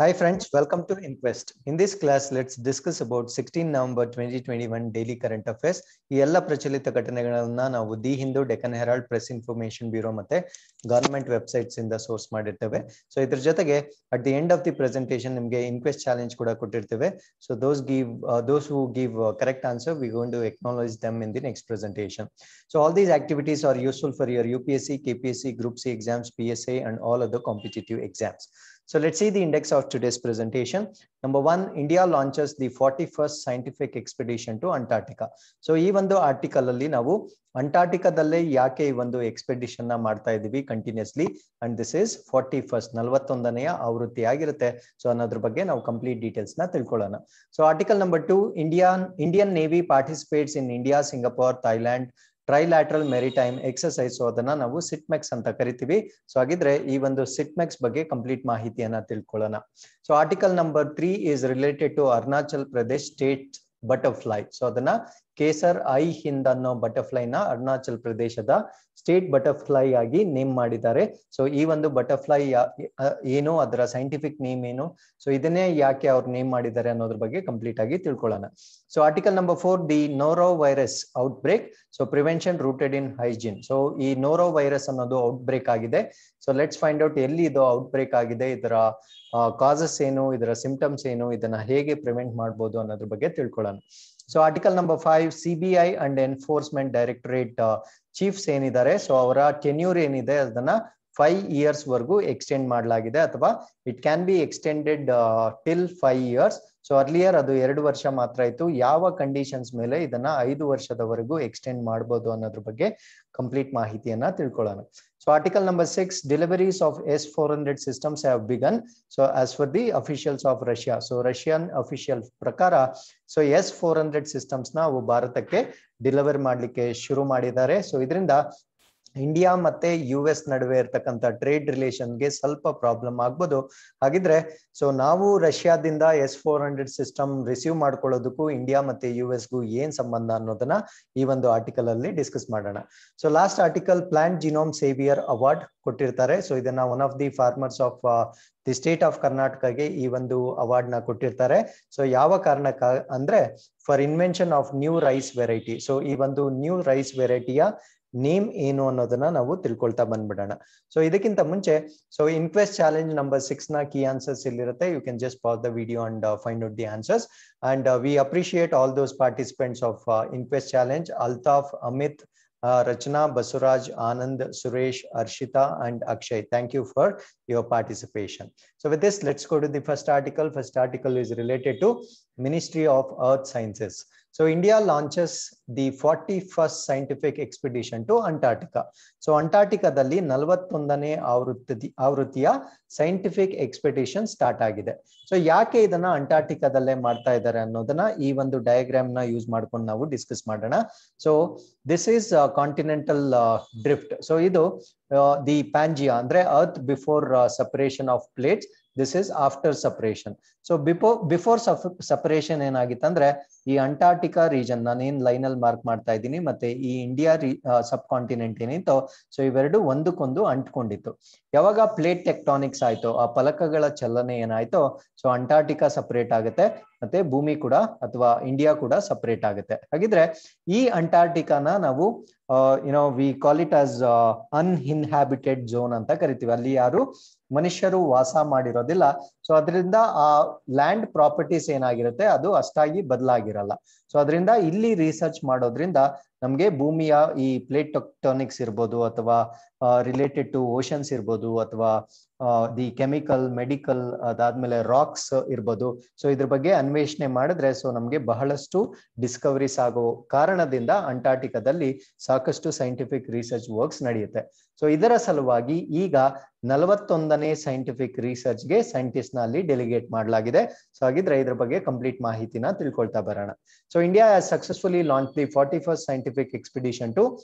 Hi friends, welcome to Inquest. In this class, let's discuss about 16 November 2021 daily current affairs. ಈ ಎಲ್ಲ ಪ್ರಚಲಿತ ಘಟನೆಗಳನ್ನ ನಾವು the Hindu Deccan Herald press information bureau ಮತ್ತೆ government websites ಇಂದ source ಮಾಡಿರ್ತೇವೆ ಸೊ ಇದ್ರ ಜೊತೆಗೆ at the end of the presentation ನಿಮಗೆ ಇನ್ಕ್ವೆಸ್ಟ್ ಚಾಲೆಂಜ್ ಕೂಡ ಕೊಟ್ಟಿರ್ತೇವೆ so those give those who give correct answer we gonna acknowledge them in the next presentation so all these activities are useful for your U P S C K P S C group C exams P S and all other competitive exams so So let's see the index of presentation number one India India the the first scientific expedition to Antarctica so ಈ ಒಂದು article ಅಲ್ಲಿ ನಾವು ಅಂಟಾರ್ಟಿಕಾದಲ್ಲೇ ಯಾಕೆ ಈ ಒಂದು expedition ನ ಮಾಡ್ತಾ ಇದೀವಿ continuously and this is forty first ನಲವತ್ತೊಂದನೆಯ ಆವೃತ್ತಿಯಾಗಿರುತ್ತೆ ಸೊ ಅನ್ನೋದ್ರ ಬಗ್ಗೆ ನಾವು ಕಂಪ್ಲೀಟ್ ಡೀಟೇಲ್ಸ್ ನ ತಿಳ್ಕೊಳ್ಳೋಣ so article number two Indian Indian navy participates in India Singapore Thailand trilateral maritime exercise ಅದನ್ನ ನಾವು ಸಿಟ್ಮೆಕ್ಸ್ ಅಂತ ಕರಿತೀವಿ ಸೊ ಹಾಗಿದ್ರೆ ಈ ಒಂದು ಸಿಟ್ಮೆಕ್ಸ್ ಬಗ್ಗೆ ಕಂಪ್ಲೀಟ್ ಮಾಹಿತಿಯನ್ನ ತಿಳ್ಕೊಳ್ಳೋಣ so article number three is related to Arunachal Pradesh state butterfly so ಅದನ್ನ ಕೇಸರ್ ಐ ಹಿಂದ್ ಅನ್ನೋ ಬಟರ್ಫ್ಲೈನ ಅರುಣಾಚಲ್ ಪ್ರದೇಶದ ಸ್ಟೇಟ್ ಬಟರ್ಫ್ಲೈ ಆಗಿ ನೇಮ್ ಮಾಡಿದ್ದಾರೆ ಸೊ ಈ ಒಂದು ಬಟರ್ಫ್ಲೈ ಏನು ಅದರ ಸೈಂಟಿಫಿಕ್ ನೇಮ್ ಏನು ಸೊ ಇದನ್ನೇ ಯಾಕೆ ಅವ್ರು ನೇಮ್ ಮಾಡಿದ್ದಾರೆ ಅನ್ನೋದ್ರ ಬಗ್ಗೆ ಕಂಪ್ಲೀಟ್ ಆಗಿ ತಿಳ್ಕೊಳ್ಳೋಣ so article number four the norovirus outbreak so prevention rooted in hygiene so ಈ ನೋರೋ ವೈರಸ್ ಅನ್ನೋದು ಔಟ್ ಬ್ರೇಕ್ ಆಗಿದೆ ಸೊ ಲೆಟ್ಸ್ ಫೈಂಡ್ ಔಟ್ ಎಲ್ಲಿ ಇದು ಔಟ್ ಬ್ರೇಕ್ ಆಗಿದೆ ಇದರ ಕಾಸಸ್ ಏನು ಇದರ ಸಿಂಪ್ಟಮ್ಸ್ ಏನು ಇದನ್ನ ಹೇಗೆ ಪ್ರಿವೆಂಟ್ ಮಾಡ್ಬೋದು ಅನ್ನೋದ್ರ ಬಗ್ಗೆ ತಿಳ್ಕೊಳ್ಳೋಣ so article number five C B I and enforcement directorate chiefs ಏನಿದ್ದಾರೆ ಸೊ ಅವರ ಟೆನ್ಯೂರ್ ಏನಿದೆ ಅದನ್ನ ಫೈವ್ ಇಯರ್ಸ್ ವರೆಗೂ ಎಕ್ಸ್ಟೆಂಡ್ ಮಾಡಲಾಗಿದೆ ಅಥವಾ it can be extended till five years so earlier ಅದು ಎರಡು ವರ್ಷ ಮಾತ್ರ ಇತ್ತು ಯಾವ ಕಂಡೀಷನ್ಸ್ ಮೇಲೆ ಇದನ್ನ ಐದು ವರ್ಷದವರೆಗೂ ಎಕ್ಸ್ಟೆಂಡ್ ಮಾಡಬಹುದು ಅನ್ನೋದ್ರ ಬಗ್ಗೆ ಕಂಪ್ಲೀಟ್ ಮಾಹಿತಿಯನ್ನ ತಿಳ್ಕೊಳ್ಳೋಣ so article number six deliveries of S four hundred systems have begun so as far the officials of Russia so Russian official ಪ್ರಕಾರ so S four hundred systems ನ ಅವು ಭಾರತಕ್ಕೆ ಡೆಲಿವರ್ ಮಾಡ್ಲಿಕ್ಕೆ ಶುರು ಮಾಡಿದ್ದಾರೆ ಸೊ ಇದರಿಂದ ಇಂಡಿಯಾ ಮತ್ತೆ ಯು ಎಸ್ ನಡುವೆ ಇರತಕ್ಕಂಥ ಟ್ರೇಡ್ ರಿಲೇಷನ್ಗೆ ಸ್ವಲ್ಪ ಪ್ರಾಬ್ಲಮ್ ಆಗ್ಬೋದು ಹಾಗಿದ್ರೆ ಸೊ ನಾವು ರಷ್ಯಾದಿಂದ S four hundred system receive ಮಾಡ್ಕೊಳ್ಳೋದಕ್ಕೂ ಇಂಡಿಯಾ ಮತ್ತೆ ಯು ಎಸ್ಗೂ ಏನ್ ಸಂಬಂಧ ಅನ್ನೋದನ್ನ ಈ ಒಂದು ಆರ್ಟಿಕಲ್ ಅಲ್ಲಿ ಡಿಸ್ಕಸ್ ಮಾಡೋಣ so last article plant genome saviour award ಕೊಟ್ಟಿರ್ತಾರೆ ಸೊ ಇದನ್ನ one of the farmers of the state of ಕರ್ನಾಟಕಗೆ ಈ ಒಂದು ಅವಾರ್ಡ್ ನ ಕೊಟ್ಟಿರ್ತಾರೆ ಸೊ ಯಾವ ಕಾರಣಕ್ಕ ಅಂದ್ರೆ for invention of new rice variety so ಈ ಒಂದು ನ್ಯೂ ರೈಸ್ ವೆರೈಟಿಯ ನೇಮ್ ಏನು ಅನ್ನೋದನ್ನ ನಾವು ತಿಳ್ಕೊಳ್ತಾ ಬಂದ್ಬಿಡೋಣ ಸೊ ಇದಕ್ಕಿಂತ ಮುಂಚೆ so inquest challenge number six ನ ಕೀ ಆನ್ಸರ್ಸ್ ಇಲ್ಲಿರುತ್ತೆ you can just pause the video and find out the answers and we appreciate all those participants of inquest challenge Altaf Amit Rachana Basavaraj Anand Suresh Arshita and Akshay thank you for your participation so with this let's go to the first article first article is related to ministry of earth sciences So India launches the 41st scientific expedition to Antarctica. So ಅಂಟಾರ್ಟಿಕಾದಲ್ಲಿ ನಲವತ್ತೊಂದನೇ ಆವೃತ್ತಿ ಆವೃತ್ತಿಯ scientific expedition start ಆಗಿದೆ so ಯಾಕೆ ಇದನ್ನ ಅಂಟಾರ್ಟಿಕಾದಲ್ಲೇ ಮಾಡ್ತಾ ಇದ್ದಾರೆ ಅನ್ನೋದನ್ನ ಈ ಒಂದು ಡಯಾಗ್ರಾಮ್ ನ ಯೂಸ್ ಮಾಡ್ಕೊಂಡು ನಾವು ಡಿಸ್ಕಸ್ ಮಾಡೋಣ so this is continental drift so ಇದು ದಿ uh, ಪ್ಯಾಂಜಿಯಾ ಅಂದ್ರೆ earth before separation of plates this is after separation so before before separation ಏನಾಗಿತ್ತಂದ್ರೆ ಈ ಅಂಟಾರ್ಟಿಕಾ ರೀಜನ್ ನಾನು ಏನ್ ಲೈನ್ ಅಲ್ಲಿ ಮಾರ್ಕ್ ಮಾಡ್ತಾ ಇದ್ದೀನಿ ಮತ್ತೆ ಈ ಇಂಡಿಯಾ ಸಬ್ ಕಾಂಟಿನೆಂಟ್ ಏನಿತ್ತು ಸೊ ಇವೆರಡು ಒಂದಕ್ಕೊಂದು ಅಂಟ್ಕೊಂಡಿತ್ತು ಯಾವಾಗ ಪ್ಲೇಟ್ ಟೆಕ್ಟಾನಿಕ್ಸ್ ಆಯ್ತು ಆ ಫಲಕಗಳ ಚಲನೆ ಏನಾಯ್ತು ಸೊ ಅಂಟಾರ್ಟಿಕಾ ಸಪರೇಟ್ ಆಗುತ್ತೆ ಮತ್ತೆ ಭೂಮಿ ಕೂಡ ಅಥವಾ ಇಂಡಿಯಾ ಕೂಡ ಸಪರೇಟ್ ಆಗುತ್ತೆ ಹಾಗಿದ್ರೆ ಈ ಅಂಟಾರ್ಟಿಕಾನ ನಾವು you know we call it as uninhabited zone ಅಂತ ಕರಿತೀವಿ ಅಲ್ಲಿ ಯಾರು ಮನುಷ್ಯರು ವಾಸ ಮಾಡಿರೋದಿಲ್ಲ ಸೊ ಅದರಿಂದ ಆ ಲ್ಯಾಂಡ್ ಪ್ರಾಪರ್ಟೀಸ್ ಏನಾಗಿರುತ್ತೆ ಅದು ಅಷ್ಟಾಗಿ ಬದಲಾಗಿರಲ್ಲ ಸೊ ಅದರಿಂದ ಇಲ್ಲಿ ರಿಸರ್ಚ್ ಮಾಡೋದ್ರಿಂದ ನಮಗೆ ಭೂಮಿಯ ಈ ಪ್ಲೇಟ್ ಟೆಕ್ಟಾನಿಕ್ಸ್ ಇರ್ಬೋದು ಅಥವಾ ರಿಲೇಟೆಡ್ ಟು ಓಷನ್ಸ್ ಇರ್ಬೋದು ಅಥವಾ ದಿ ಕೆಮಿಕಲ್ ಮೆಡಿಕಲ್ ಅದಾದ್ಮೇಲೆ ರಾಕ್ಸ್ ಇರ್ಬೋದು ಸೊ ಇದ್ರ ಬಗ್ಗೆ ಅನ್ವೇಷಣೆ ಮಾಡಿದ್ರೆ ಸೊ ನಮಗೆ ಬಹಳಷ್ಟು ಡಿಸ್ಕವರೀಸ್ ಆಗೋ ಕಾರಣದಿಂದ ಅಂಟಾರ್ಟಿಕಾದಲ್ಲಿ ಸಾಕಷ್ಟು ಸೈಂಟಿಫಿಕ್ ರಿಸರ್ಚ್ ವರ್ಕ್ಸ್ ನಡೆಯುತ್ತೆ ಸೊ ಇದರ ಸಲುವಾಗಿ ಈಗ ನಲವತ್ತೊಂದನೇ ಸೈಂಟಿಫಿಕ್ ರಿಸರ್ಚ್ಗೆ ನ ಅಲ್ಲಿ ಡೆಲಿಗೇಟ್ ಮಾಡಲಾಗಿದೆ ಸೊ ಹಾಗಿದ್ರೆ ಇದ್ರ ಬಗ್ಗೆ ಕಂಪ್ಲೀಟ್ ಮಾಹಿತಿನ ತಿಳ್ಕೊಳ್ತಾ ಬರೋಣ so India successfully launch the forty first scientific expedition to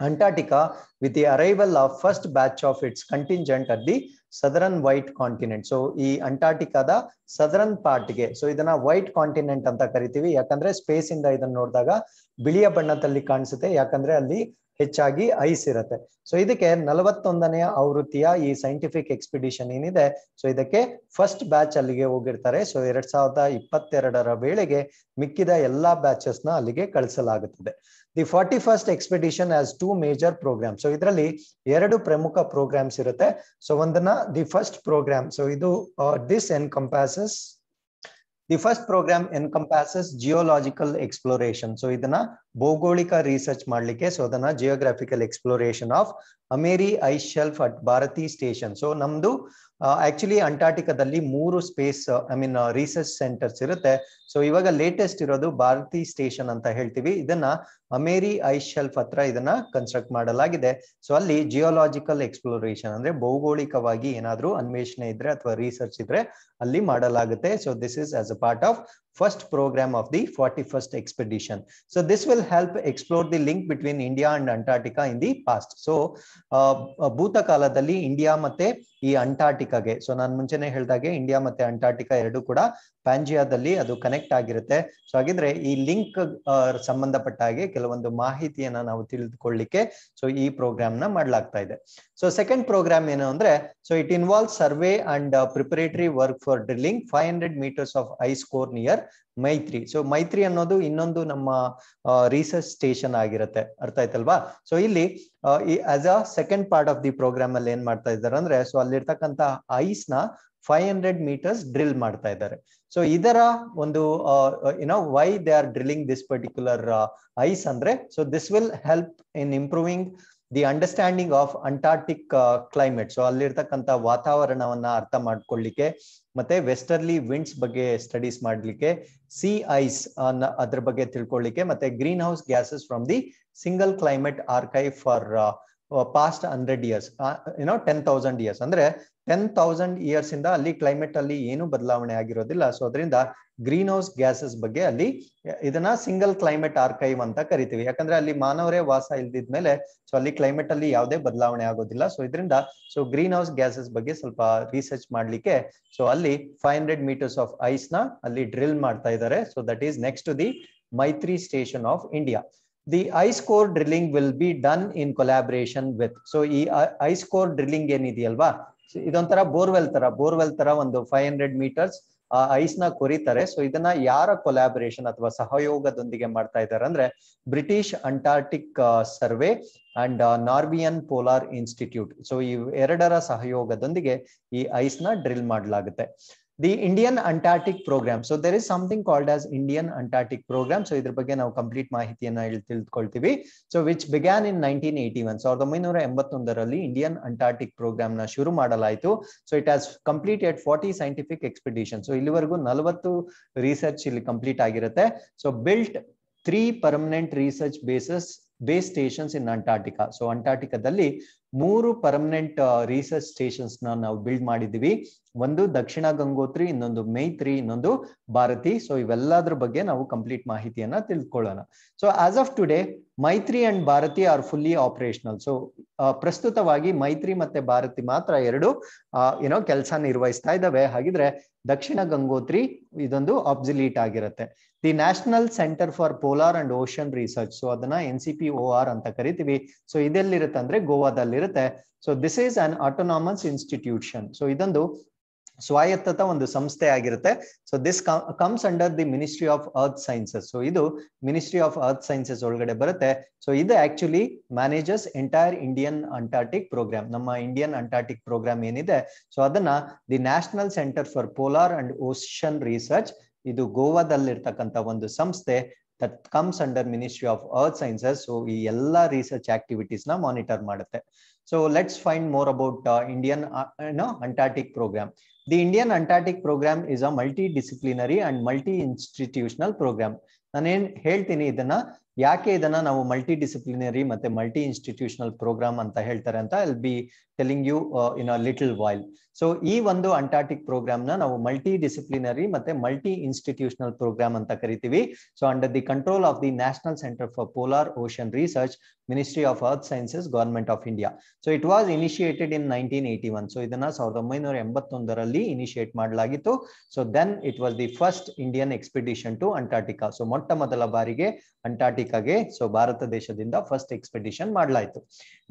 Antarctica with the arrival of first batch of its contingent at the southern continent so ಈ ಅಂಟಾರ್ಟಿಕಾದ ಸದರನ್ ಪಾರ್ಟ್ಗೆ ಸೊ ಇದನ್ನ ವೈಟ್ ಕಾಂಟಿನೆಂಟ್ ಅಂತ ಕರಿತೀವಿ ಯಾಕಂದ್ರೆ ಸ್ಪೇಸ್ ಇಂದ ಇದನ್ನ ನೋಡಿದಾಗ ಬಿಳಿಯ ಬಣ್ಣದಲ್ಲಿ ಕಾಣಿಸುತ್ತೆ ಯಾಕಂದ್ರೆ ಅಲ್ಲಿ ಹೆಚ್ಚಾಗಿ ಐಸ್ ಇರುತ್ತೆ ಸೊ ಇದಕ್ಕೆ ನಲವತ್ತೊಂದನೇ ಆವೃತ್ತಿಯ ಈ ಸೈಂಟಿಫಿಕ್ ಎಕ್ಸ್ಪಿಡಿಷನ್ ಏನಿದೆ ಸೊ ಇದಕ್ಕೆ ಫಸ್ಟ್ ಬ್ಯಾಚ್ ಅಲ್ಲಿಗೆ ಹೋಗಿರ್ತಾರೆ ಸೊ ಎರಡ್ ಸಾವಿರದ ಇಪ್ಪತ್ತೆರಡರ ವೇಳೆಗೆ ಮಿಕ್ಕಿದ ಎಲ್ಲಾ ಬ್ಯಾಚಸ್ ನ ಅಲ್ಲಿಗೆ ಕಳಿಸಲಾಗುತ್ತದೆ the forty first expedition has two major programme so ಇದರಲ್ಲಿ ಎರಡು ಪ್ರಮುಖ ಪ್ರೋಗ್ರಾಮ್ಸ್ ಇರುತ್ತೆ ಸೊ ಒಂದನ್ನ ದಿ ಫಸ್ಟ್ ಪ್ರೋಗ್ರಾಮ್ ಸೊ ಇದು ದಿಸ್ ಎನ್ encompasses the first programme compasses geological exploration so ಇದನ್ನ ಭೌಗೋಳಿಕ ರಿಸರ್ಚ್ ಮಾಡ್ಲಿಕ್ಕೆ ಸೊ ಅದನ್ನ geographical exploration of Amery ice shelf at Bharati station so ನಮ್ದು ಆಕ್ಚುಲಿ ಅಂಟಾರ್ಟಿಕಾದಲ್ಲಿ ಮೂರು space I mean research centres ಇರುತ್ತೆ ಸೊ ಇವಾಗ ಲೇಟೆಸ್ಟ್ ಇರೋದು ಭಾರತಿ ಸ್ಟೇಷನ್ ಅಂತ ಹೇಳ್ತೀವಿ ಇದನ್ನ ಅಮೇರಿ ಐಸ್ ಶೆಲ್ಫ್ ಹತ್ರ ಇದನ್ನ ಕನ್ಸ್ಟ್ರಕ್ಟ್ ಮಾಡಲಾಗಿದೆ ಸೊ ಅಲ್ಲಿ ಜಿಯೋಲಾಜಿಕಲ್ ಎಕ್ಸ್ಪ್ಲೋರೇಷನ್ ಅಂದ್ರೆ ಭೌಗೋಳಿಕವಾಗಿ ಏನಾದ್ರೂ ಅನ್ವೇಷಣೆ ಇದ್ರೆ ಅಥವಾ ರಿಸರ್ಚ್ ಇದ್ರೆ ಅಲ್ಲಿ ಮಾಡಲಾಗುತ್ತೆ so this is as a part of first program of the 41st expedition. So this will help explore the link between India and Antarctica in the past. So ಭೂತಕಾಲದಲ್ಲಿ India ಮತ್ತೆ ಈ ಅಂಟಾರ್ಟಿಕಾಗೆ ಸೊ ನಾನು ಮುಂಚೆನೆ ಹೇಳ್ದಾಗೆ India ಮತ್ತೆ ಅಂಟಾರ್ಟಿಕಾ ಎರಡು ಪ್ಯಾಂಜಿಯಾದಲ್ಲಿ ಅದು connect ಆಗಿರುತ್ತೆ ಸೊ ಹಾಗಿದ್ರೆ ಈ ಲಿಂಕ್ ಸಂಬಂಧಪಟ್ಟ ಹಾಗೆ ಕೆಲವೊಂದು ಮಾಹಿತಿಯನ್ನ ನಾವು ತಿಳಿದುಕೊಳ್ಳಿಕ್ಕೆ ಸೊ ಈ ಪ್ರೋಗ್ರಾಮ್ ನ ಮಾಡ್ಲಾಗ್ತಾ ಇದೆ ಸೊ ಸೆಕೆಂಡ್ ಪ್ರೋಗ್ರಾಮ್ ಏನು ಅಂದ್ರೆ so it involve survey and preparatory work for drilling five hundred metres of ice core near Maitri so Maitri ಅನ್ನೋದು ಇನ್ನೊಂದು ನಮ್ಮ ರಿಸರ್ಚ್ ಸ್ಟೇಷನ್ ಆಗಿರುತ್ತೆ ಅರ್ಥ ಆಯ್ತಲ್ವಾ ಸೊ ಇಲ್ಲಿ ಈ as a second part of the programme ಅಲ್ಲಿ ಏನ್ ಮಾಡ್ತಾ ಇದ್ದಾರೆ ಅಂದ್ರೆ ಸೊ ಅಲ್ಲಿರ್ತಕ್ಕಂತ ಐಸ್ ನ ಫೈವ್ ಹಂಡ್ರೆಡ್ ಮೀಟರ್ಸ್ ಡ್ರಿಲ್ ಮಾಡ್ತಾ ಇದ್ದಾರೆ ಸೊ ಇದರ ಒಂದು you know why they are drilling this particular ice ಅಂದ್ರೆ so this will help in improving the understanding of Antarctic climate so ಅಲ್ಲಿರ್ತಕ್ಕಂಥ ವಾತಾವರಣವನ್ನ ಅರ್ಥ ಮಾಡ್ಕೊಳ್ಳಿಕ್ಕೆ ಮತ್ತೆ ವೆಸ್ಟರ್ಲಿ ವಿಂಡ್ಸ್ ಬಗ್ಗೆ ಸ್ಟಡೀಸ್ ಮಾಡಲಿಕ್ಕೆ ಸಿ ಐಸ್ ಅನ್ನ ಅದ್ರ ಬಗ್ಗೆ ತಿಳ್ಕೊಳ್ಳಿಕ್ಕೆ ಮತ್ತೆ greenhouse gases from the single climate archive for past hundred years you know ten thousand years ಅಂದ್ರೆ ಟೆನ್ ತೌಸಂಡ್ ಇಯರ್ಸ್ ಇಂದ ಅಲ್ಲಿ ಕ್ಲೈಮೇಟ್ ಅಲ್ಲಿ ಏನು ಬದಲಾವಣೆ ಆಗಿರೋದಿಲ್ಲ ಸೊ ಅದರಿಂದ ಗ್ರೀನ್ ಹೌಸ್ ಗ್ಯಾಸಸ್ ಬಗ್ಗೆ ಅಲ್ಲಿ ಇದನ್ನ ಸಿಂಗಲ್ ಕ್ಲೈಮೇಟ್ ಆರ್ಕೈವ್ ಅಂತ ಕರಿತೀವಿ ಯಾಕಂದ್ರೆ ಅಲ್ಲಿ ಮಾನವರೇ ವಾಸ ಇಲ್ದಿದ್ಮೇಲೆ ಸೊ ಅಲ್ಲಿ ಕ್ಲೈಮೇಟ್ ಅಲ್ಲಿ ಯಾವುದೇ ಬದಲಾವಣೆ ಆಗೋದಿಲ್ಲ ಸೊ ಇದರಿಂದ ಸೊ ಗ್ರೀನ್ ಹೌಸ್ ಗ್ಯಾಸಸ್ ಬಗ್ಗೆ ಸ್ವಲ್ಪ ರಿಸರ್ಚ್ ಮಾಡ್ಲಿಕ್ಕೆ ಸೊ ಅಲ್ಲಿ five hundred metres of ice ನ ಅಲ್ಲಿ ಡ್ರಿಲ್ ಮಾಡ್ತಾ ಇದ್ದಾರೆ so that is next the Maitri station of India the ice core drilling will be done in collaboration with so ಈ ಐಸ್ ಕೋರ್ ಡ್ರಿಲ್ಲಿಂಗ್ ಏನಿದೆಯಲ್ವಾ ಇದೊಂಥರ ಬೋರ್ವೆಲ್ ತರ ಬೋರ್ವೆಲ್ ತರ ಒಂದು ಫೈವ್ ಹಂಡ್ರೆಡ್ ಮೀಟರ್ಸ್ ಐಸ್ ನ ಕೊರಿತಾರೆ ಸೊ ಇದನ್ನ ಯಾರ ಕೊಲಾಬರೇಷನ್ ಅಥವಾ ಸಹಯೋಗದೊಂದಿಗೆ ಮಾಡ್ತಾ ಇದ್ದಾರೆ ಅಂದ್ರೆ British Antarctic survey and Norwegian polar institute so ಈ ಎರಡರ ಸಹಯೋಗದೊಂದಿಗೆ ಈ ಐಸ್ ನ ಡ್ರಿಲ್ ಮಾಡಲಾಗುತ್ತೆ the Indian Antarctic Program. So there is something called as Indian Antarctic Program. So ಇದರ ಬಗ್ಗೆ ನಾವು ಕಂಪ್ಲೀಟ್ ಮಾಹಿತಿಯನ್ನು ಇಲ್ಲಿ ತಿಳ್ಕೊಳ್ತೀವಿ. So which began in 1981. ಸಾವಿರದ ಒಂಬೈನೂರ ಎಂಬತ್ತೊಂದರಲ್ಲಿ ಇಂಡಿಯನ್ ಅಂಟಾರ್ಟಿಕ್ ಪ್ರೋಗ್ರಾಮ್ ನ ಶುರು ಮಾಡಲಾಯಿತು. So it has completed 40 scientific expeditions. So ಇಲ್ಲಿವರೆಗೂ ನಲವತ್ತು research ಇಲ್ಲಿ complete ಆಗಿರುತ್ತೆ. So built three permanent research bases base stations in Antarctica. So Antarctica ದಲ್ಲಿ ಮೂರು ಪರ್ಮನೆಂಟ್ ರಿಸರ್ಚ್ ಸ್ಟೇಷನ್ಸ್ ನ ನಾವು ಬಿಲ್ಡ್ ಮಾಡಿದ್ವಿ ಒಂದು ದಕ್ಷಿಣ ಗಂಗೋತ್ರಿ ಇನ್ನೊಂದು ಮೈತ್ರಿ ಇನ್ನೊಂದು ಭಾರತಿ ಸೊ ಇವೆಲ್ಲದ್ರ ಬಗ್ಗೆ ನಾವು ಕಂಪ್ಲೀಟ್ ಮಾಹಿತಿಯನ್ನ ತಿಳ್ಕೊಳ್ಳೋಣ so as of today Maitri and Bharati are fully operational so ಪ್ರಸ್ತುತವಾಗಿ ಮೈತ್ರಿ ಮತ್ತೆ ಭಾರತಿ ಮಾತ್ರ ಎರಡು ಏನೋ ಕೆಲಸ ನಿರ್ವಹಿಸ್ತಾ ಇದ್ದಾವೆ ಹಾಗಿದ್ರೆ ದಕ್ಷಿಣ ಗಂಗೋತ್ರಿ ಇದೊಂದು ಅಬ್ಸಿಲೀಟ್ ಆಗಿರುತ್ತೆ the national centre for polar and ocean research so ಅದನ್ನ N C P O R ಅಂತ ಕರಿತೀವಿ ಸೊ ಇದೆಲ್ಲಿರುತ್ತೆ ಅಂದ್ರೆ ಗೋವಾದಲ್ಲಿರುತ್ತೆ so this is an autonomous institution so ಇದೊಂದು ಸ್ವಾಯತ್ತತ ಒಂದು ಸಂಸ್ಥೆ ಆಗಿರುತ್ತೆ so this comes under the ministry of earth sciences so ಇದು ಮಿನಿಸ್ಟ್ರಿ ಆಫ್ ಅರ್ತ್ ಸೈನ್ಸಸ್ ಒಳಗಡೆ ಬರುತ್ತೆ ಸೊ ಇದು actually manages entire Indian Antarctic programme ನಮ್ಮ ಇಂಡಿಯನ್ ಅಂಟಾರ್ಟಿಕ್ ಪ್ರೋಗ್ರಾಮ್ ಏನಿದೆ ಸೊ ಅದನ್ನ the national centre for polar and ocean research ಇದು ಗೋವಾದಲ್ಲಿರ್ತಕ್ಕಂಥ ಒಂದು ಸಂಸ್ಥೆ that comes under ministry of earth sciences so ಈ ಎಲ್ಲಾ ರಿಸರ್ಚ್ ಆಕ್ಟಿವಿಟೀಸ್ ನ ಮಾನಿಟರ್ ಮಾಡುತ್ತೆ so let's find more about Indian Antarctic programme The Indian Antarctic Program is a multidisciplinary and multi-institutional program. ನಾನೇನು ಹೇಳ್ತೀನಿ ಇದನ್ನ ಯಾಕೆ ಇದನ್ನ ನಾವು ಮಲ್ಟಿ ಡಿಸಿಪ್ಲಿನರಿ ಮತ್ತೆ ಮಲ್ಟಿ ಇನ್ಸ್ಟಿಟ್ಯೂಷನಲ್ ಪ್ರೋಗ್ರಾಮ್ ಅಂತ ಹೇಳ್ತಾರೆ ಅಂತ I'll be telling you in a little while so ಈ ಒಂದು ಅಂಟಾರ್ಟಿಕ್ ಪ್ರೋಗ್ರಾಮ್ ನ ನಾವು ಮಲ್ಟಿ ಡಿಸಿಪ್ಲಿನರಿ ಮತ್ತೆ ಮಲ್ಟಿ ಇನ್ಸ್ಟಿಟ್ಯೂಷನಲ್ ಪ್ರೋಗ್ರಾಮ್ ಅಂತ ಕರಿತೀವಿ so under the control of the national centre for polar ocean research ministry of earth sciences government of India so it was initiated in nineteen eighty one so ಇದನ್ನ ಸಾವಿರದ ಒಂಬೈನೂರ ಎಂಬತ್ತೊಂದರಲ್ಲಿ initiate ಮಾಡಲಾಗಿತ್ತು so then it was the first Indian expedition to Antarctica so ಮೊಟ್ಟ ಮೊದಲ ಬಾರಿಗೆ Antarctic ಅಂಟಾರ್ಟಿಕಾಗೆ so Bharat ದೇಶದಿಂದ ಫಸ್ಟ್ ಎಕ್ಸ್ಪೆಡಿಷನ್ ಮಾಡಲಾಯಿತು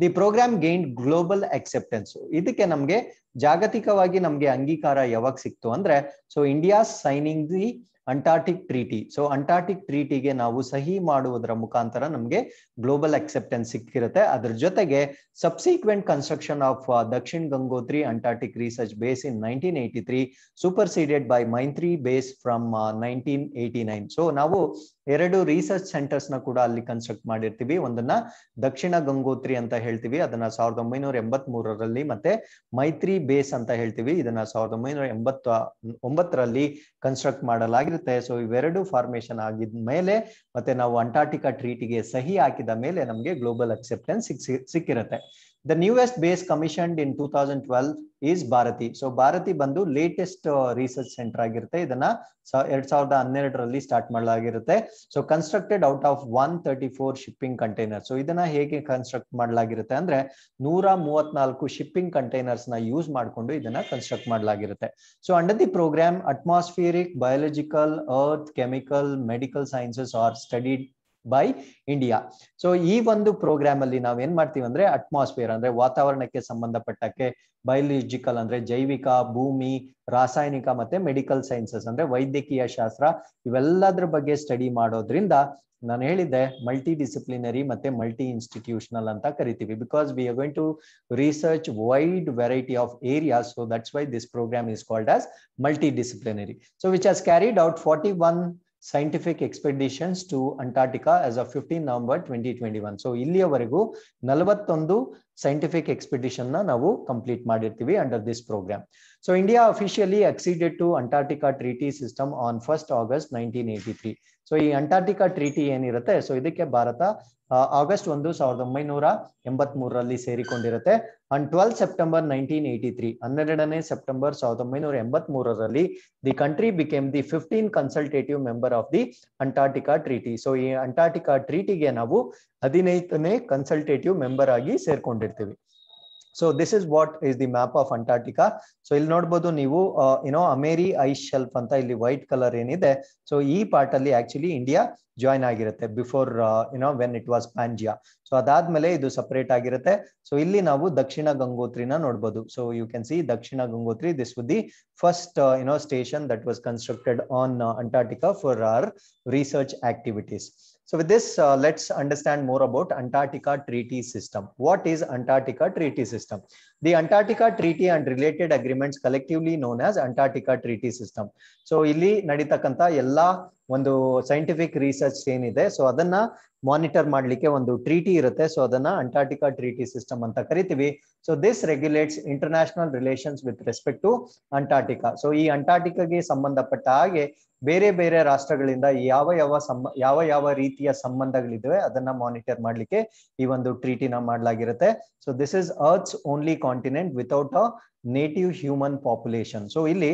the programme gain global acceptance ಇದಕ್ಕೆ ನಮ್ಗೆ ಜಾಗತಿಕವಾಗಿ ನಮ್ಗೆ ಅಂಗೀಕಾರ ಯಾವಾಗ ಸಿಕ್ತು ಅಂದ್ರೆ so India signing the Antarctic treaty so Antarctic ಟ್ರೀಟಿಗೆ ನಾವು ಸಹಿ ಮಾಡುವುದರ ಮುಖಾಂತರ ನಮಗೆ ಗ್ಲೋಬಲ್ ಅಕ್ಸೆಪ್ಟೆನ್ಸ್ ಸಿಕ್ಕಿರುತ್ತೆ ಅದ್ರ ಜೊತೆಗೆ subsequent construction of Dakshin Gangotri Antarctic research base in nineteen eighty three superseded by Maitri base from nineteen eighty nine so ನಾವು ಎರಡು ರಿಸರ್ಚ್ ಸೆಂಟರ್ಸ್ ನ ಕೂಡ ಅಲ್ಲಿ ಕನ್ಸ್ಟ್ರಕ್ಟ್ ಮಾಡಿರ್ತೀವಿ ಒಂದನ್ನ ದಕ್ಷಿಣ ಗಂಗೋತ್ರಿ ಅಂತ ಹೇಳ್ತೀವಿ ಅದನ್ನ ಸಾವಿರದ ಒಂಬೈನೂರ ಎಂಬತ್ ಮೂರರಲ್ಲಿ ಮತ್ತೆ ಮೈತ್ರಿ ಬೇಸ್ ಅಂತ ಹೇಳ್ತೀವಿ ಇದನ್ನ ಸಾವಿರದ ಒಂಬೈನೂರ ಎಂಬತ್ತ ಒಂಬತ್ತರಲ್ಲಿ ಕನ್ಸ್ಟ್ರಕ್ಟ್ ಮಾಡಲಾಗಿರುತ್ತೆ ಸೊ ಇವೆರಡು ಫಾರ್ಮೇಶನ್ ಆಗಿದ ಮೇಲೆ ಮತ್ತೆ ನಾವು ಅಂಟಾರ್ಟಿಕಾ ಟ್ರೀಟಿಗೆ ಸಹಿ ಹಾಕಿದ ಮೇಲೆ ನಮಗೆ ಗ್ಲೋಬಲ್ ಅಕ್ಸೆಪ್ಟೆನ್ಸ್ ಸಿಕ್ಕಿರುತ್ತೆ the base commission in two thousand twelve is Bharati so Bharati ಬಂದು ಲೇಟೆಸ್ಟ್ ರಿಸರ್ಚ್ ಸೆಂಟರ್ ಆಗಿರುತ್ತೆ ಇದನ್ನ ಎರಡ್ ಸಾವಿರದ ಹನ್ನೆರಡರಲ್ಲಿ ಸ್ಟಾರ್ಟ್ ಮಾಡಲಾಗಿರುತ್ತೆ so constructed out of one thirty four shipping container so ಇದನ್ನ ಹೇಗೆ ಕನ್ಸ್ಟ್ರಕ್ಟ್ ಮಾಡಲಾಗಿರುತ್ತೆ ಅಂದ್ರೆ ನೂರ ಮೂವತ್ನಾಲ್ಕು ಶಿಪ್ಪಿಂಗ್ ಕಂಟೈನರ್ಸ್ ನ ಯೂಸ್ ಮಾಡಿಕೊಂಡು ಇದನ್ನ ಕನ್ಸ್ಟ್ರಕ್ಟ್ ಮಾಡಲಾಗಿರುತ್ತೆ so under the programme atmospheric biological earth chemical medical sciences are study by India so ಈ ಒಂದು ಪ್ರೋಗ್ರಾಮ್ ಅಲ್ಲಿ ನಾವ್ ಏನ್ ಮಾಡ್ತೀವಿ ಅಂದ್ರೆ ಅಟ್ಮಾಸ್ಫಿಯರ್ ಅಂದ್ರೆ ವಾತಾವರಣಕ್ಕೆ ಸಂಬಂಧಪಟ್ಟಕ್ಕೆ ಬಯೋಲಜಿಕಲ್ ಅಂದ್ರೆ ಜೈವಿಕ ಭೂಮಿ ರಾಸಾಯನಿಕ ಮತ್ತೆ ಮೆಡಿಕಲ್ ಸೈನ್ಸಸ್ ಅಂದ್ರೆ ವೈದ್ಯಕೀಯ ಶಾಸ್ತ್ರ ಇವೆಲ್ಲದ್ರ ಬಗ್ಗೆ ಸ್ಟಡಿ ಮಾಡೋದ್ರಿಂದ ನಾನು ಹೇಳಿದ್ದೆ ಮಲ್ಟಿ ಡಿಸಿಪ್ಲಿನರಿ ಮತ್ತೆ ಮಲ್ಟಿ ಇನ್ಸ್ಟಿಟ್ಯೂಷನಲ್ ಅಂತ ಕರಿತೀವಿ because we are going to research wide variety of area so that's why this programme is called as multidisciplinary so which has carried out forty one scientific expeditions to Antarctica as of fifteen November twenty twenty one so ಇಲ್ಲಿಯವರೆಗೂ ನಲವತ್ತೊಂದು scientific expedition ನ ನಾವು complete ಮಾಡಿರ್ತೀವಿ under this programme so India officially acceded to Antarctica treaty system on first August nineteen eighty three so ಈ Antarctica treaty ಏನಿರುತ್ತೆ so ಇದಕ್ಕೆ Bharat August ಒಂದು ಸಾವಿರದ ಒಂಬೈನೂರ ಎಂಬತ್ ಮೂರರಲ್ಲಿ ಸೇರಿಕೊಂಡಿರುತ್ತೆ and twelve September nineteen eighty three ಹನ್ನೆರಡನೇ ಸೆಪ್ಟೆಂಬರ್ ಸಾವಿರದ ಒಂಬೈನೂರ ಎಂಬತ್ ಮೂರರಲ್ಲಿ the country became the fifteen consultative member of the Antarctica treaty so ಈ ಅಂಟಾರ್ಟಿಕಾ ಟ್ರೀಟಿಗೆ ನಾವು ಹದಿನೈದನೇ ಕನ್ಸಲ್ಟೇಟಿವ್ ಮೆಂಬರ್ ಆಗಿ ಸೇರ್ಕೊಂಡಿರ್ತೀವಿ so this is what is the map of Antarctica so ಇಲ್ಲಿ ನೋಡ್ಬೋದು ನೀವು ಏನೋ ಅಮೇರಿ ಐಸ್ ಶೆಲ್ಫ್ ಅಂತ ಇಲ್ಲಿ ವೈಟ್ ಕಲರ್ ಏನಿದೆ ಸೊ ಈ ಪಾರ್ಟ್ ಅಲ್ಲಿ ಆಕ್ಚುಲಿ ಇಂಡಿಯಾ ಜಾಯಿನ್ ಆಗಿರುತ್ತೆ before YONO when it was Pangaea so ಅದಾದ್ಮೇಲೆ ಇದು ಸೆಪರೇಟ್ ಆಗಿರುತ್ತೆ ಸೊ ಇಲ್ಲಿ ನಾವು ದಕ್ಷಿಣ ಗಂಗೋತ್ರಿನ ನೋಡಬಹುದು so you can see Dakshin Gangotri this would the first station that was constructed on Antarctica for our research activities so with this let's understand more about Antarctica treaty system what is Antarctica treaty system the Antarctica treaty and related agreements collectively known as Antarctica treaty system so ಇಲ್ಲಿ ನಡೀತಕ್ಕಂಥ ಎಲ್ಲಾ ಒಂದು scientific research ಏನಿದೆ so ಅದನ್ನ monitor ಮಾಡಲಿಕ್ಕೆ ಒಂದು treaty ಇರುತ್ತೆ so ಅದನ್ನ ಅಂಟಾರ್ಟಿಕಾ ಟ್ರೀಟಿ ಸಿಸ್ಟಮ್ ಅಂತ ಕರಿತೀವಿ so this regulates international relations with respect to Antarctica so ಈ ಅಂಟಾರ್ಟಿಕಾಗೆ ಸಂಬಂಧಪಟ್ಟ ಹಾಗೆ ಬೇರೆ ಬೇರೆ ರಾಷ್ಟ್ರಗಳಿಂದ ಯಾವ ಯಾವ ಸಂಬ ಯಾವ ಯಾವ ರೀತಿಯ ಸಂಬಂಧಗಳಿದವೆ ಅದನ್ನ ಮಾನಿಟರ್ ಮಾಡಲಿಕ್ಕೆ ಈ ಒಂದು ಟ್ರೀಟಿನ ಮಾಡಲಾಗಿರುತ್ತೆ so this is earth's only continent without a native human population so ಇಲ್ಲಿ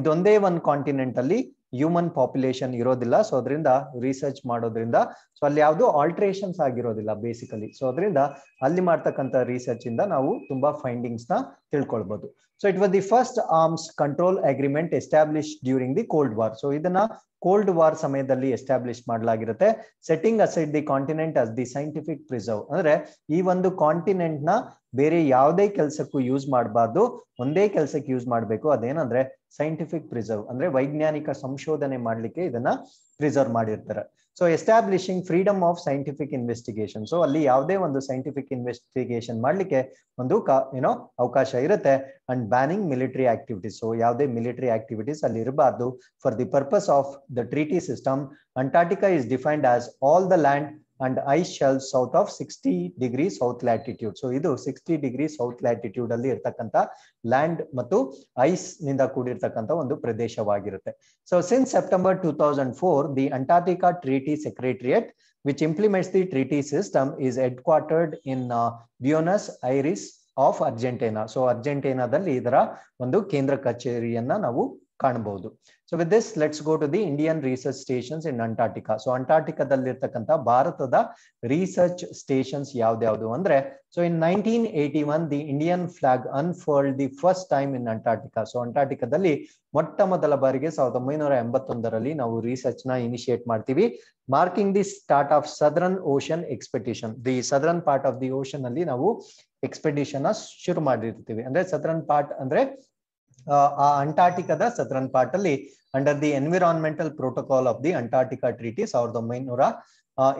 ಇದೊಂದೇ ಒಂದು ಕಾಂಟಿನೆಂಟ್ ಅಲ್ಲಿ ಹ್ಯೂಮನ್ ಪಾಪ್ಯುಲೇಷನ್ ಇರೋದಿಲ್ಲ ಸೊ ಅದರಿಂದ ರಿಸರ್ಚ್ ಮಾಡೋದ್ರಿಂದ ಸೊ ಅಲ್ಲಿ ಯಾವುದು ಆಲ್ಟ್ರೇಷನ್ಸ್ ಆಗಿರೋದಿಲ್ಲ ಬೇಸಿಕಲಿ ಸೊ ಅದರಿಂದ ಅಲ್ಲಿ ಮಾಡ್ತಕ್ಕಂಥ ರಿಸರ್ಚ್ ಇಂದ ನಾವು ತುಂಬಾ ಫೈಂಡಿಂಗ್ಸ್ ನ ತಿಳ್ಕೊಳ್ಬಹುದು so it was the first arms control agreement establish during the cold war so ಇದನ್ನ ಕೋಲ್ಡ್ ವಾರ್ ಸಮಯದಲ್ಲಿ ಎಸ್ಟಾಬ್ಲಿಷ್ ಮಾಡಲಾಗಿರುತ್ತೆ setting aside the continent as the scientific preserve ಅಂದ್ರೆ ಈ ಒಂದು ಕಾಂಟಿನೆಂಟ್ ನ ಬೇರೆ ಯಾವುದೇ ಕೆಲಸಕ್ಕೂ ಯೂಸ್ ಮಾಡಬಾರ್ದು ಒಂದೇ ಕೆಲಸಕ್ಕೆ ಯೂಸ್ ಮಾಡಬೇಕು ಅದೇನಂದ್ರೆ ಸೈಂಟಿಫಿಕ್ ಪ್ರಿಸರ್ವ್ ಅಂದ್ರೆ ವೈಜ್ಞಾನಿಕ ಸಂಶೋಧನೆ ಮಾಡಲಿಕ್ಕೆ ಇದನ್ನ ಪ್ರಿಸರ್ವ್ ಮಾಡಿರ್ತಾರೆ so establishing freedom of scientific investigation so ಅಲ್ಲಿ ಯಾವುದೇ ಒಂದು ಸೈಂಟಿಫಿಕ್ ಇನ್ವೆಸ್ಟಿಗೇಷನ್ ಮಾಡಲಿಕ್ಕೆ ಒಂದು ಏನೋ ಅವಕಾಶ ಇರುತ್ತೆ and banning military activities so ಯಾವುದೇ ಮಿಲಿಟರಿ ಆಕ್ಟಿವಿಟೀಸ್ ಅಲ್ಲಿ ಇರಬಾರ್ದು for the purpose of the treaty system Antarctica is defined as all the land and ice shelf south of sixty degree south latitude so ಇದು sixty degree south latitude ಅಲ್ಲಿ ಇರ್ತಕ್ಕಂಥ land ಮತ್ತು ice ನಿಂದ ಕೂಡಿರ್ತಕ್ಕಂಥ ಒಂದು ಪ್ರದೇಶವಾಗಿರುತ್ತೆ so since September two thousand four the Antarctica treaty secretariat which implements the treaty system is head ಕ್ವಾರ್ಟರ್ಡ್ in Buenos Aires of Argentina so ಅರ್ಜೆಂಟೀನಾದಲ್ಲಿ ಇದರ ಒಂದು ಕೇಂದ್ರ ಕಚೇರಿಯನ್ನ ನಾವು ಕಾಣಬಹುದು so with this let's go to the Indian research stations in Antarctica so ಅಂಟಾರ್ಟಿಕದಲ್ಲಿರ್ತಕ್ಕಂಥ ಭಾರತದ research stations ಯಾವ್ದ್ಯಾವ್ದು ಅಂದ್ರೆ so in nineteen eighty one the Indian flag unfurled the first time in Antarctica so ಅಂಟಾರ್ಟಿಕದಲ್ಲಿ ಮೊಟ್ಟ ಮೊದಲ ಬಾರಿಗೆ ಸಾವಿರದ ಒಂಬೈನೂರ ಎಂಬತ್ತೊಂದರಲ್ಲಿ ನಾವು ರಿಸರ್ಚ್ ನ ಇನಿಷಿಯೇಟ್ ಮಾಡ್ತೀವಿ marking the start of southern ocean expedition the southern part of the ocean ಅಲ್ಲಿ ನಾವು ಎಕ್ಸ್ಪೆಡಿಷನ್ ಶುರು ಮಾಡಿರ್ತೀವಿ ಅಂದ್ರೆ ಸದರನ್ ಪಾರ್ಟ್ ಅಂದ್ರೆ ಆ ಅಂಟಾರ್ಟಿಕಾದ ಸದ್ರನ್ ಪಾರ್ಟ್ ಅಲ್ಲಿ under the environmental protocol of the Antarctica treaty ಸಾವಿರದ ಒಂಬೈನೂರ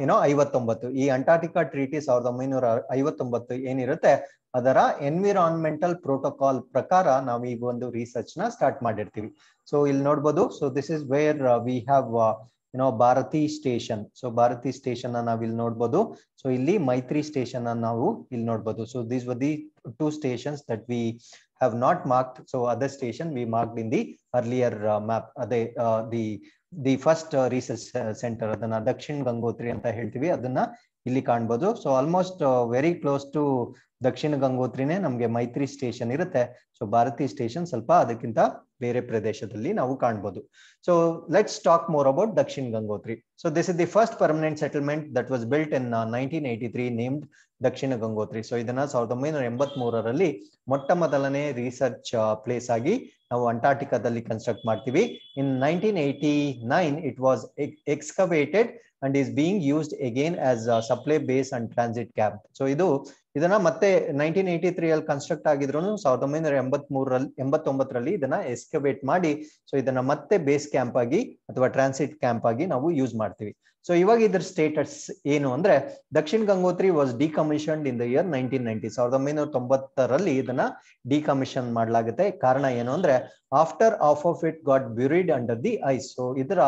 ಏನೋ ಐವತ್ತೊಂಬತ್ತು ಈ ಅಂಟಾರ್ಟಿಕಾ ಟ್ರೀಟಿ ಸಾವಿರದ ಒಂಬೈನೂರ ಐವತ್ತೊಂಬತ್ತು ಏನಿರುತ್ತೆ ಅದರ ಎನ್ವಿರಾನ್ಮೆಂಟಲ್ ಪ್ರೋಟೋಕಾಲ್ ಪ್ರಕಾರ ನಾವು ಈಗ ಒಂದು ರಿಸರ್ಚ್ ನ ಸ್ಟಾರ್ಟ್ ಮಾಡಿರ್ತೀವಿ ಸೊ ಇಲ್ಲಿ ನೋಡ್ಬೋದು so this is where we have no Bharati station so Bharati station ನಾವು ಇಲ್ಲಿ ನೋಡ್ಬೋದು ಸೊ ಇಲ್ಲಿ ಮೈತ್ರಿ ಸ್ಟೇಷನ್ ನಾವು ಇಲ್ಲಿ ನೋಡ್ಬೋದು so these were the two stations that we have not marked so other station we marked in the earlier map ಅದೇ the the first research centre ಅದನ್ನ ದಕ್ಷಿಣ ಗಂಗೋತ್ರಿ ಅಂತ ಹೇಳ್ತೀವಿ ಅದನ್ನ ಇಲ್ಲಿ ಕಾಣ್ಬೋದು so almost very close to Dakshin ಗಂಗೋತ್ರಿನೇ ನಮ್ಗೆ ಮೈತ್ರಿ ಸ್ಟೇಷನ್ ಇರುತ್ತೆ ಸೊ ಭಾರತಿ ಸ್ಟೇಷನ್ ಸ್ವಲ್ಪ ಅದಕ್ಕಿಂತ ಬೇರೆ ಪ್ರದೇಶದಲ್ಲಿ ನಾವು ಕಾಣ್ಬೋದು so let's talk more about Dakshin Gangotri so this is the first permanent settlement that was built in nineteen eighty three named Dakshin Gangotri so ಇದನ್ನ ಸಾವಿರದ ಒಂಬೈನೂರ ಎಂಬತ್ ಮೂರರಲ್ಲಿ ಮೊಟ್ಟ ಮೊದಲನೇ ರಿಸರ್ಚ್ ಪ್ಲೇಸ್ uh, ಆಗಿ ನಾವು ಅಂಟಾರ್ಟಿಕಾದಲ್ಲಿ ಕನ್ಸ್ಟ್ರಕ್ಟ್ ಮಾಡ್ತೀವಿ in nineteen eighty nine it was excavated and is being used again as supply base and transit camp so ಇದು ಇದನ್ನ ಮತ್ತೆ ನೈನ್ಟೀನ್ ಏಯ್ಟಿ ತ್ರೀ ಅಲ್ಲಿ ಕನ್ಸ್ಟ್ರಕ್ಟ್ ಆಗಿದ್ರು ಸಾವಿರದ ಒಂಬೈನೂರ ಎಂಬತ್ ಮೂರಲ್ಲಿ ಎಂಬತ್ತೊಂಬತ್ತರಲ್ಲಿ ಇದನ್ನ ಎಸ್ಕವೇಟ್ ಮಾಡಿ ಸೊ ಇದನ್ನ ಮತ್ತೆ ಬೇಸ್ ಕ್ಯಾಂಪ್ ಆಗಿ ಅಥವಾ ಟ್ರಾನ್ಸಿಟ್ ಕ್ಯಾಂಪ್ ಆಗಿ ನಾವು ಯೂಸ್ ಮಾಡ್ತೀವಿ ಸೊ ಇವಾಗ ಇದ್ರ ಸ್ಟೇಟಸ್ ಏನು ಅಂದ್ರೆ Dakshin Gangotri was decommissioned in the year nineteen ninety ಸಾವಿರದ ಒಂಬೈನೂರ ತೊಂಬತ್ತರಲ್ಲಿ ಇದನ್ನ ಡಿಕಮಿಷನ್ ಮಾಡಲಾಗುತ್ತೆ ಕಾರಣ ಏನು ಅಂದ್ರೆ after of of it got buried under the ice so ಇದರ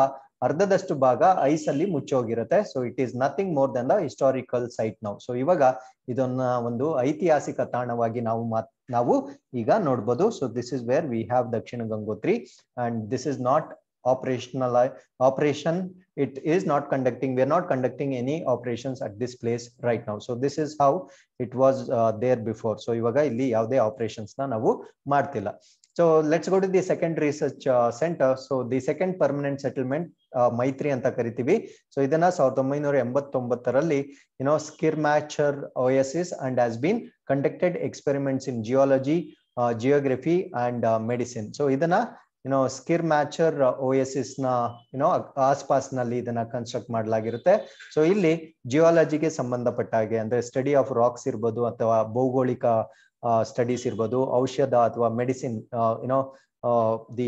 ಅರ್ಧದಷ್ಟು ಭಾಗ ಐಸ್ ಅಲ್ಲಿ ಮುಚ್ಚೋಗಿರುತ್ತೆ so it is nothing more than the historical site ನಾವು ಸೊ ಇವಾಗ ಇದನ್ನ ಒಂದು ಐತಿಹಾಸಿಕ ತಾಣವಾಗಿ ನಾವು ನಾವು ಈಗ ನೋಡ್ಬೋದು so this is where we have Dakshin Gangotri and this is not operational operation it is not conducting we not not conducting any operations this place right right so so this how how was was before so so ಇವಾಗ ಯಾವುದೇ ಯಾವುದೇ ನಾವು ಮಾಡ್ತಿಲ್ಲ so let's go to the second research centre so the second permanent settlement Maitri ಅಂತ ಕರಿತೀವಿ so ಇದನ್ನ ಸಾವಿರದ ಒಂಬೈನೂರ ಎಂಬತ್ತೊಂಬತ್ತರಲ್ಲಿ you know Schirmacher oasis and has been conducted experiments in geology geography and medicine so ಇದನ್ನ ಯುನೋ ಸ್ಕಿರ್ ಮ್ಯಾಚರ್ ಓಯಸಿಸ್ ನ you know ನಲ್ಲಿ ಇದನ್ನ ಕನ್ಸ್ಟ್ರಕ್ಟ್ ಮಾಡಲಾಗಿರುತ್ತೆ ಸೊ ಇಲ್ಲಿ ಜಿಯಾಲಜಿಗೆ ಸಂಬಂಧಪಟ್ಟ ಹಾಗೆ ಅಂದ್ರೆ ಸ್ಟಡಿ ಆಫ್ ರಾಕ್ಸ್ ಇರ್ಬೋದು ಅಥವಾ ಭೌಗೋಳಿಕ ಸ್ಟಡೀಸ್ ಇರ್ಬೋದು ಔಷಧ ಅಥವಾ ಮೆಡಿಸಿನ್ ಯುನೋ ದಿ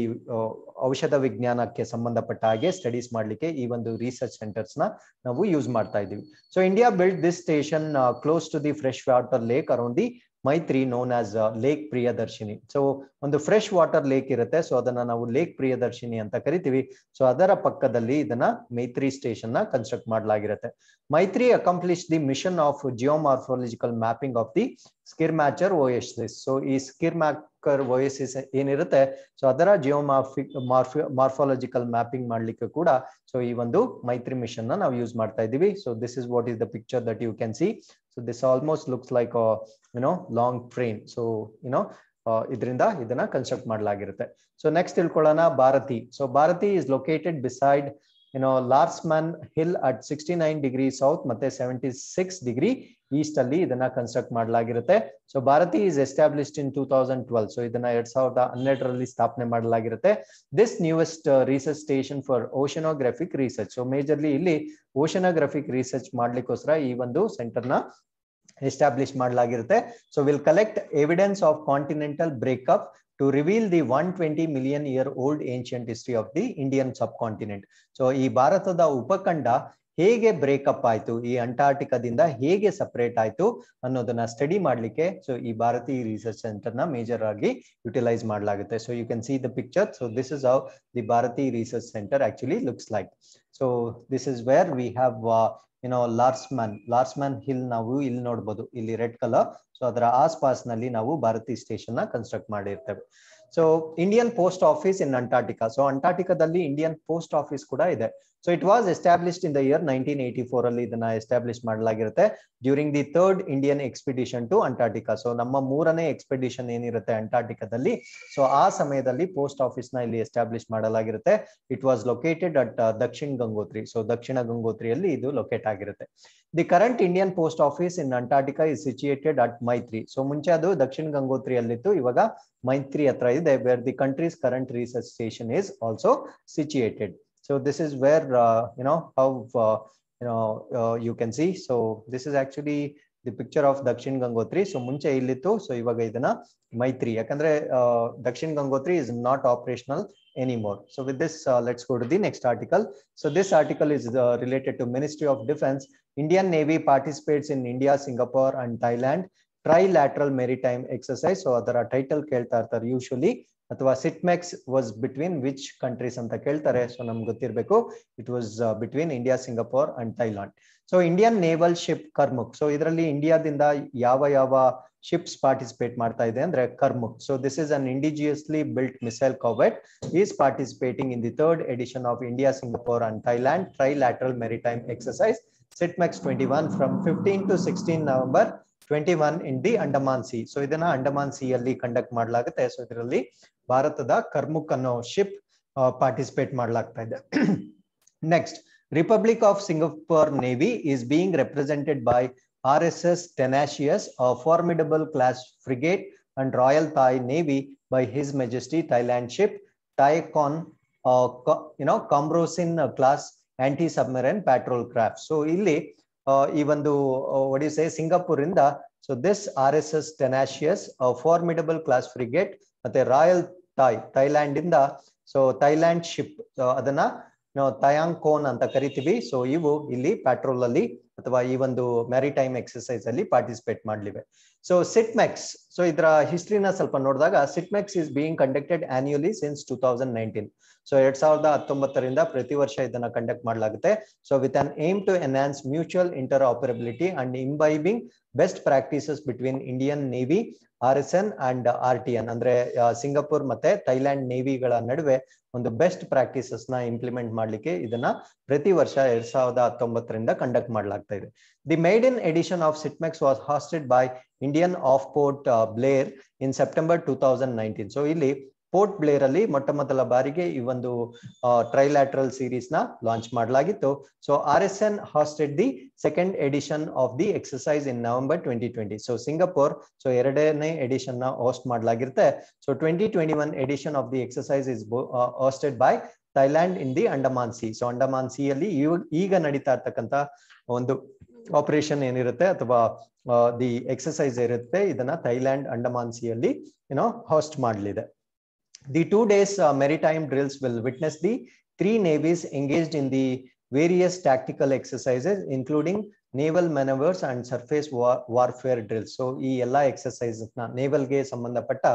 ಔಷಧ ವಿಜ್ಞಾನಕ್ಕೆ ಸಂಬಂಧಪಟ್ಟ ಹಾಗೆ ಸ್ಟಡೀಸ್ ಮಾಡಲಿಕ್ಕೆ ಈ ಒಂದು ರಿಸರ್ಚ್ ಸೆಂಟರ್ಸ್ ನ ನಾವು ಯೂಸ್ ಮಾಡ್ತಾ ಇದೀವಿ so India build this station close to the fresh water lake around the Maitri known as lake Priyadarshini so ಒಂದು ಫ್ರೆಶ್ ವಾಟರ್ ಲೇಕ್ ಇರುತ್ತೆ ಸೊ ಅದನ್ನ ನಾವು ಲೇಕ್ ಪ್ರಿಯದರ್ಶಿನಿ ಅಂತ ಕರಿತೀವಿ ಸೊ ಅದರ ಪಕ್ಕದಲ್ಲಿ ಇದನ್ನ ಮೈತ್ರಿ ಸ್ಟೇಷನ್ ನ ಕನ್ಸ್ಟ್ರಕ್ಟ್ ಮಾಡಲಾಗಿರುತ್ತೆ Maitri accomplish the mission of geomorphological mapping of the Schirmacher oasis so ಈ ಸ್ಕಿರ್ಮ್ಯಾಕರ್ ಓಯಸಿಸ್ ಏನಿರುತ್ತೆ ಸೊ ಅದರ ಜಿಯೋಮಾರ್ಫಿಕ್ ಮಾರ್ಫಿ ಮಾರ್ಫಾಲಜಿಕಲ್ ಮ್ಯಾಪಿಂಗ್ ಮಾಡ್ಲಿಕ್ಕೆ ಕೂಡ ಸೊ ಈ ಒಂದು ಮೈತ್ರಿ ಮಿಷನ್ ನ ನಾವು ಯೂಸ್ ಮಾಡ್ತಾ ಇದೀವಿ so this is what is the picture that you can see so this almost looks like you know long train so you know ಇದರಿಂದ ಇದನ್ನ ಕನ್ಸ್ಟ್ರಕ್ಟ್ ಮಾಡಲಾಗಿರುತ್ತೆ ಸೊ ನೆಕ್ಸ್ಟ್ ತಿಳ್ಕೊಳ್ಳೋಣ Bharati so Bharati is located beside you know Larsemann hill at sixty nine degree south ಮತ್ತೆ seventy six degree east ಅಲ್ಲಿ ಇದನ್ನ construct ಮಾಡಲಾಗಿರುತ್ತೆ so Bharati is established in two thousand twelve so ಇದನ್ನ ಎರಡ್ ಸಾವಿರದ ಹನ್ನೆರಡರಲ್ಲಿ ಸ್ಥಾಪನೆ ಮಾಡಲಾಗಿರುತ್ತೆ this newest research station for oceanographic research so majorly ಇಲ್ಲಿ ಓಷನೋಗ್ರಫಿಕ್ ರಿಸರ್ಚ್ ಮಾಡ್ಲಿಕ್ಕೋಸ್ಕರ ಈ ಒಂದು ಸೆಂಟರ್ನ ಎಸ್ಟಾಬ್ಲಿಷ್ ಮಾಡಲಾಗಿರುತ್ತೆ so will collect evidence of continental breakup to reveal the one twenty million year old ancient history of the Indian subcontinent so ಈ ಭಾರತದ ಉಪಖಂಡ ಹೇಗೆ breakup ಆಯ್ತು ಈ ಅಂಟಾರ್ಟಿಕಾದಿಂದ ಹೇಗೆ ಸಪರೇಟ್ ಆಯ್ತು ಅನ್ನೋದನ್ನ ಸ್ಟಡಿ ಮಾಡ್ಲಿಕ್ಕೆ ಸೊ ಈ ಭಾರತೀಯ ರಿಸರ್ಚ್ ಸೆಂಟರ್ ನ ಮೇಜರ್ ಆಗಿ ಯುಟಿಲೈಸ್ ಮಾಡಲಾಗುತ್ತೆ so you can see the picture so this is how the ಭಾರತೀಯ research centre actually looks like so this is where we have Larsemann Larsemann hill ನಾವು ಇಲ್ಲಿ ನೋಡ್ಬೋದು ಇಲ್ಲಿ red colour so ಅದರ ಆಸ್ಪಾಸ್ ನಲ್ಲಿ ನಾವು ಭಾರತಿ ಸ್ಟೇಷನ್ ನ ಕನ್ಸ್ಟ್ರಕ್ಟ್ ಮಾಡಿರ್ತೇವೆ so Indian post office in Antarctica so ಅಂಟಾರ್ಟಿಕಾದಲ್ಲಿ ಇಂಡಿಯನ್ ಪೋಸ್ಟ್ ಆಫೀಸ್ ಕೂಡ ಇದೆ so it was established in the year nineteen eighty four ಅಲ್ಲಿ ಇದನ್ನ ಎಸ್ಟಾಬ್ಲಿಷ್ ಮಾಡಲಾಗಿರುತ್ತೆ during the third Indian expedition to Antarctica so ನಮ್ಮ ಮೂರನೇ ಎಕ್ಸ್ಪಿಡಿಷನ್ ಏನಿರುತ್ತೆ ಅಂಟಾರ್ಟಿಕಾದಲ್ಲಿ ಸೊ ಆ ಸಮಯದಲ್ಲಿ ಪೋಸ್ಟ್ ಆಫೀಸ್ ನ ಇಲ್ಲಿ ಎಸ್ಟಾಬ್ಲಿಷ್ ಮಾಡಲಾಗಿರುತ್ತೆ it was located at Dakshin Gangotri so Dakshin ಗಂಗೋತ್ರಿಯಲ್ಲಿ ಇದು ಲೊಕೇಟ್ ಆಗಿರುತ್ತೆ the current Indian post office in Antarctica is situated at Maitri so ಮುಂಚೆ ಅದು ದಕ್ಷಿಣ ಗಂಗೋತ್ರಿಯಲ್ಲಿತ್ತು ಇವಾಗ ಮೈತ್ರಿ ಹತ್ರ ಇದೆ where the countries current research station is also situated so this is where uh, you know how uh, you know uh, you can see so this is actually the picture of dakshin gangotri so munche illittu so ivaga idana maitri yakandre dakshin gangotri is not operational anymore so with this let's go to the next article so this article is related to ministry of defense indian navy participates in india singapore and thailand trilateral maritime exercise so adara title kelta irtar usually ಅಥವಾ SITMEX was between which countries ಅಂತ ಕೇಳ್ತಾರೆ so ನಮ್ಗೆ ಗೊತ್ತಿರಬೇಕು it was between India Singapore and Thailand so Indian naval ship Karmuk so ಇದರಲ್ಲಿ ಇಂಡಿಯಾದಿಂದ ಯಾವ ಯಾವ ships participate ಮಾಡ್ತಾ ಇದೆ ಅಂದ್ರೆ Karmuk so this is an indigenously built missile corvette is participating in the third edition of India Singapore and Thailand trilateral maritime exercise SITMEX twenty one from fifteen to sixteen November twenty one in the Andaman sea so ಇದನ್ನ Andaman sea ಅಲ್ಲಿ conduct ಮಾಡಲಾಗುತ್ತೆ so ಇದರಲ್ಲಿ ಭಾರತದ ಕರ್ಮುಕ್ ಅನ್ನೋ ship participate ಮಾಡಲಾಗ್ತಾ ಇದೆ next republic of Singapore navy is being represented by R S S Tenacious Formidable class frigate and royal Thai navy by his majesty Thailand ship ಕಾನ್ you know Khamronsin class anti submarine patrol craft so ಇಲ್ಲಿ ಈ ಒಂದು ಒಡಿಸೆ Singapore ಇಂದ so this R S S Tenacious Formidable class frigate ಮತ್ತೆ royal Thai Thailand ಇಂದ so Thailand ship ಅದನ್ನ ನಾವು ತಯಾಂಕೋನ್ ಅಂತ ಕರಿತೀವಿ ಸೊ ಇವು ಇಲ್ಲಿ ಪ್ಯಾಟ್ರೋಲ್ ಅಲ್ಲಿ ಅಥವಾ ಈ ಒಂದು ಮ್ಯಾರಿಟೈಮ್ ಎಕ್ಸಸೈಸ್ ಅಲ್ಲಿ ಪಾರ್ಟಿಸಿಪೇಟ್ ಮಾಡ್ಲಿವೆ ಸೊ ಸಿಟ್ಮೆಕ್ಸ್ ಸೊ ಇದರ ಹಿಸ್ಟ್ರಿನ ಸ್ವಲ್ಪ ನೋಡಿದಾಗ SITMEX is being conducted annually since two thousand nineteen so ಎರಡ್ ಸಾವಿರದ ಹತ್ತೊಂಬತ್ತರಿಂದ ಪ್ರತಿ ವರ್ಷ ಇದನ್ನ ಕಂಡಕ್ಟ್ ಮಾಡಲಾಗುತ್ತೆ so with an aim to enhance mutual interoperability and imbibing best practices between Indian navy R S N and R T N ಅಂದ್ರೆ Singapore ಮತ್ತೆ Thailand ನೇವಿಗಳ ನಡುವೆ ಒಂದು ಬೆಸ್ಟ್ ಪ್ರಾಕ್ಟೀಸಸ್ ನ ಇಂಪ್ಲಿಮೆಂಟ್ ಮಾಡ್ಲಿಕ್ಕೆ ಇದನ್ನ ಪ್ರತಿ ವರ್ಷ ಎರಡ್ ಸಾವಿರದ ಹತ್ತೊಂಬತ್ತರಿಂದ ಕಂಡಕ್ಟ್ ಮಾಡಲಾಗ್ತಾ ಇದೆ the maiden edition of SITMEX was hosted by Indian off Port Blair in September two thousand nineteen so ಇಲ್ಲಿ ಪೋರ್ಟ್ ಬ್ಲೇರ್ ಅಲ್ಲಿ ಮೊಟ್ಟ ಮೊದಲ ಬಾರಿಗೆ ಈ ಒಂದು ಟ್ರೈಲ್ಯಾಟ್ರಲ್ ಸೀರೀಸ್ ನ ಲಾಂಚ್ ಮಾಡಲಾಗಿತ್ತು so R S N hosted the second edition of the exercise in November twenty twenty so Singapore so ಎರಡನೇ ಎಡಿಷನ್ ನ ಹೋಸ್ಟ್ ಮಾಡಲಾಗಿರುತ್ತೆ so twenty twenty one edition of the exercise is hosted by Thailand in the Andaman sea so Andaman sea ಅಲ್ಲಿ ಈಗ ನಡೀತಾ ಇರ್ತಕ್ಕಂತ ಒಂದು operation ಏನಿರುತ್ತೆ ಅಥವಾ ದಿ ಎಕ್ಸಸೈಸ್ ಇರುತ್ತೆ ಇದನ್ನ ಥೈಲ್ಯಾಂಡ್ ಅಂಡಮಾನ್ ಸಿಯಲ್ಲಿ ಏನೋ ಹಾಸ್ಟ್ ಮಾಡಲಿದೆ the two days maritime drills will witness the three navies navies in the various tactical tactical including naval manoeuvres and surface war warfare drill so ಈ ಎಲ್ಲಾ ಎಕ್ಸಸೈಸ್ ನ ಗೆ ಸಂಬಂಧಪಟ್ಟ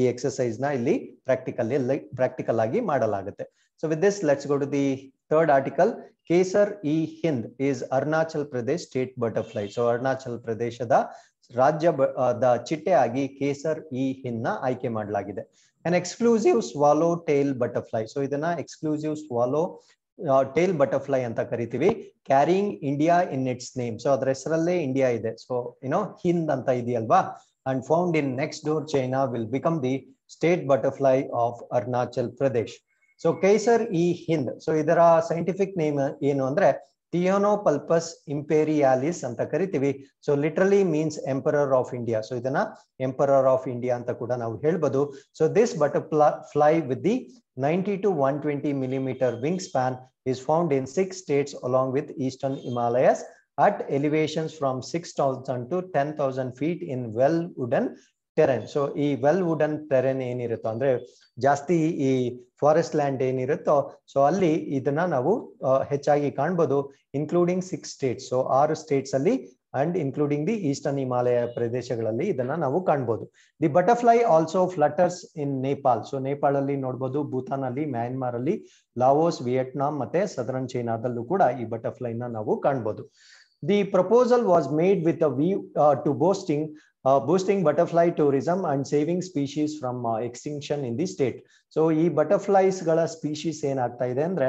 ಈ ಎಕ್ಸಸೈಸ್ ನ ಇಲ್ಲಿ ಪ್ರಾಕ್ಟಿಕಲ್ ಪ್ರಾಕ್ಟಿಕಲ್ ಆಗಿ ಮಾಡಲಾಗುತ್ತೆ so with this let's go to the third article Kaiser i Hind is Arunachal Pradesh state butterfly so Arunachal ಪ್ರದೇಶದ ರಾಜ್ಯ ಚಿಟ್ಟೆ ಆಗಿ ಕೇಸರ್ ಇ ಹಿಂದ್ ನ ಆಯ್ಕೆ ಮಾಡಲಾಗಿದೆ an exclusive swallowtail butterfly so ಇದನ್ನ ಎಕ್ಸ್ಕ್ಲೂಸಿವ್ ಸ್ವಾಲೋ ಟೇಲ್ ಬಟರ್ಫ್ಲೈ ಅಂತ ಕರಿತೀವಿ carrying India in its name so ಅದ್ರ ಹೆಸರಲ್ಲೇ ಇಂಡಿಯಾ ಇದೆ ಸೊ ಏನೋ ಹಿಂದ್ ಅಂತ ಇದೆಯಲ್ವಾ and found in next door China will become the state butterfly of Arunachal Pradesh so Kaiser i Hind so ಇದರ ಸೈಂಟಿಫಿಕ್ ನೇಮ್ ಏನು ಅಂದ್ರೆ ಟಿಯೋನೋಪಲ್ಪಸ್ ಇಂಪೇರಿಯಾಲಿಸ್ ಅಂತ ಕರಿತೀವಿ so literally means emperor of India so ಇದನ್ನ ಎಂಪರರ್ ಆಫ್ ಇಂಡಿಯಾ ಅಂತ ಕೂಡ ನಾವು ಹೇಳ್ಬೋದು so this butterfly with the ninety to one twenty millimetre wing span is found in six states along with eastern Himalayas at elevations from six thousand to ten thousand feet in well wooded terrain so ಈ well wooded terrain ಏನಿರುತ್ತೋ ಅಂದ್ರೆ ಜಾಸ್ತಿ ಈ forest land ಏನಿರುತ್ತೋ so ಅಲ್ಲಿ ಇದನ್ನ ನಾವು ಹೆಚ್ಚಾಗಿ ಕಾಣ್ಬೋದು ಇನ್ಕ್ಲೂಡಿಂಗ್ ಸಿಕ್ಸ್ ಸ್ಟೇಟ್ಸ್ ಸೊ ಆರು ಸ್ಟೇಟ್ಸ್ ಅಲ್ಲಿ and including the eastern Himalaya ಪ್ರದೇಶಗಳಲ್ಲಿ ಇದನ್ನ ನಾವು ಕಾಣ್ಬೋದು the butterfly also flutters in Nepal so ನೇಪಾಳಲ್ಲಿ ಅಲ್ಲಿ ನೋಡ್ಬೋದು ಭೂತಾನ್ ಅಲ್ಲಿ ಮ್ಯಾನ್ಮಾರ್ ಅಲ್ಲಿ ಲಾವೋಸ್ ವಿಯೆಟ್ನಾಂ ಮತ್ತೆ ಸದರನ್ ಚೈನಾದಲ್ಲೂ ಕೂಡ ಈ ಬಟರ್ಫ್ಲೈನ ನಾವು ಕಾಣ್ಬೋದು the proposal was made with a view to boosting boosting butterfly tourism and saving species from extinction in the state so ಈ ಬಟರ್ಫ್ಲೈಸ್ ಗಳ ಸ್ಪೀಶೀಸ್ ಏನಾಗ್ತಾ ಇದೆ ಅಂದ್ರೆ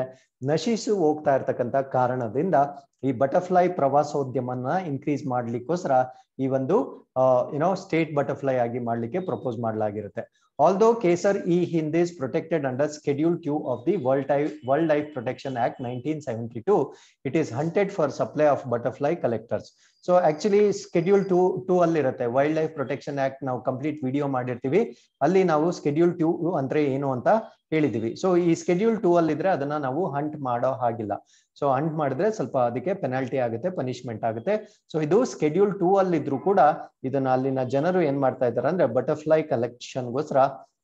ನಶಿಸು ಹೋಗ್ತಾ ಇರತಕ್ಕಂತ ಕಾರಣದಿಂದ ಈ ಬಟರ್ಫ್ಲೈ ಪ್ರವಾಸೋದ್ಯಮನ ಇನ್ಕ್ರೀಸ್ ಮಾಡ್ಲಿಕ್ಕೋಸ್ಕರ ಈ ಒಂದು ಯುನೋ ಸ್ಟೇಟ್ ಬಟರ್ಫ್ಲೈ ಆಗಿ ಮಾಡ್ಲಿಕ್ಕೆ ಪ್ರಪೋಸ್ ಮಾಡಲಾಗಿರುತ್ತೆ Although Kesar e Hind is protected under Schedule 2 of the World Life Protection Act 1972, it is hunted for supply of butterfly collectors. So, actually, Schedule 2, 2, Alli Rathe, Wildlife Protection Act, now complete video, Madhya Alli Navu, Schedule 2, eno anta, ಹೇಳಿದೀವಿ so ಈ schedule two ಅಲ್ಲಿ ಇದ್ರೆ ಅದನ್ನ ನಾವು Hunt ಮಾಡೋ ಹಾಗಿಲ್ಲ so Hunt ಮಾಡಿದ್ರೆ ಸ್ವಲ್ಪ ಅದಕ್ಕೆ ಪೆನಾಲ್ಟಿ ಆಗುತ್ತೆ ಪನಿಷ್ಮೆಂಟ್ ಆಗುತ್ತೆ ಸೊ ಇದು ಸ್ಕೆಡ್ಯೂಲ್ ಟೂ ಅಲ್ಲಿ ಇದ್ರು ಕೂಡ ಇದನ್ನ ಅಲ್ಲಿನ ಜನರು ಏನ್ ಮಾಡ್ತಾ ಇದ್ದಾರೆ ಅಂದ್ರೆ ಬಟರ್ಫ್ಲೈ ಗೋಸ್ಕರ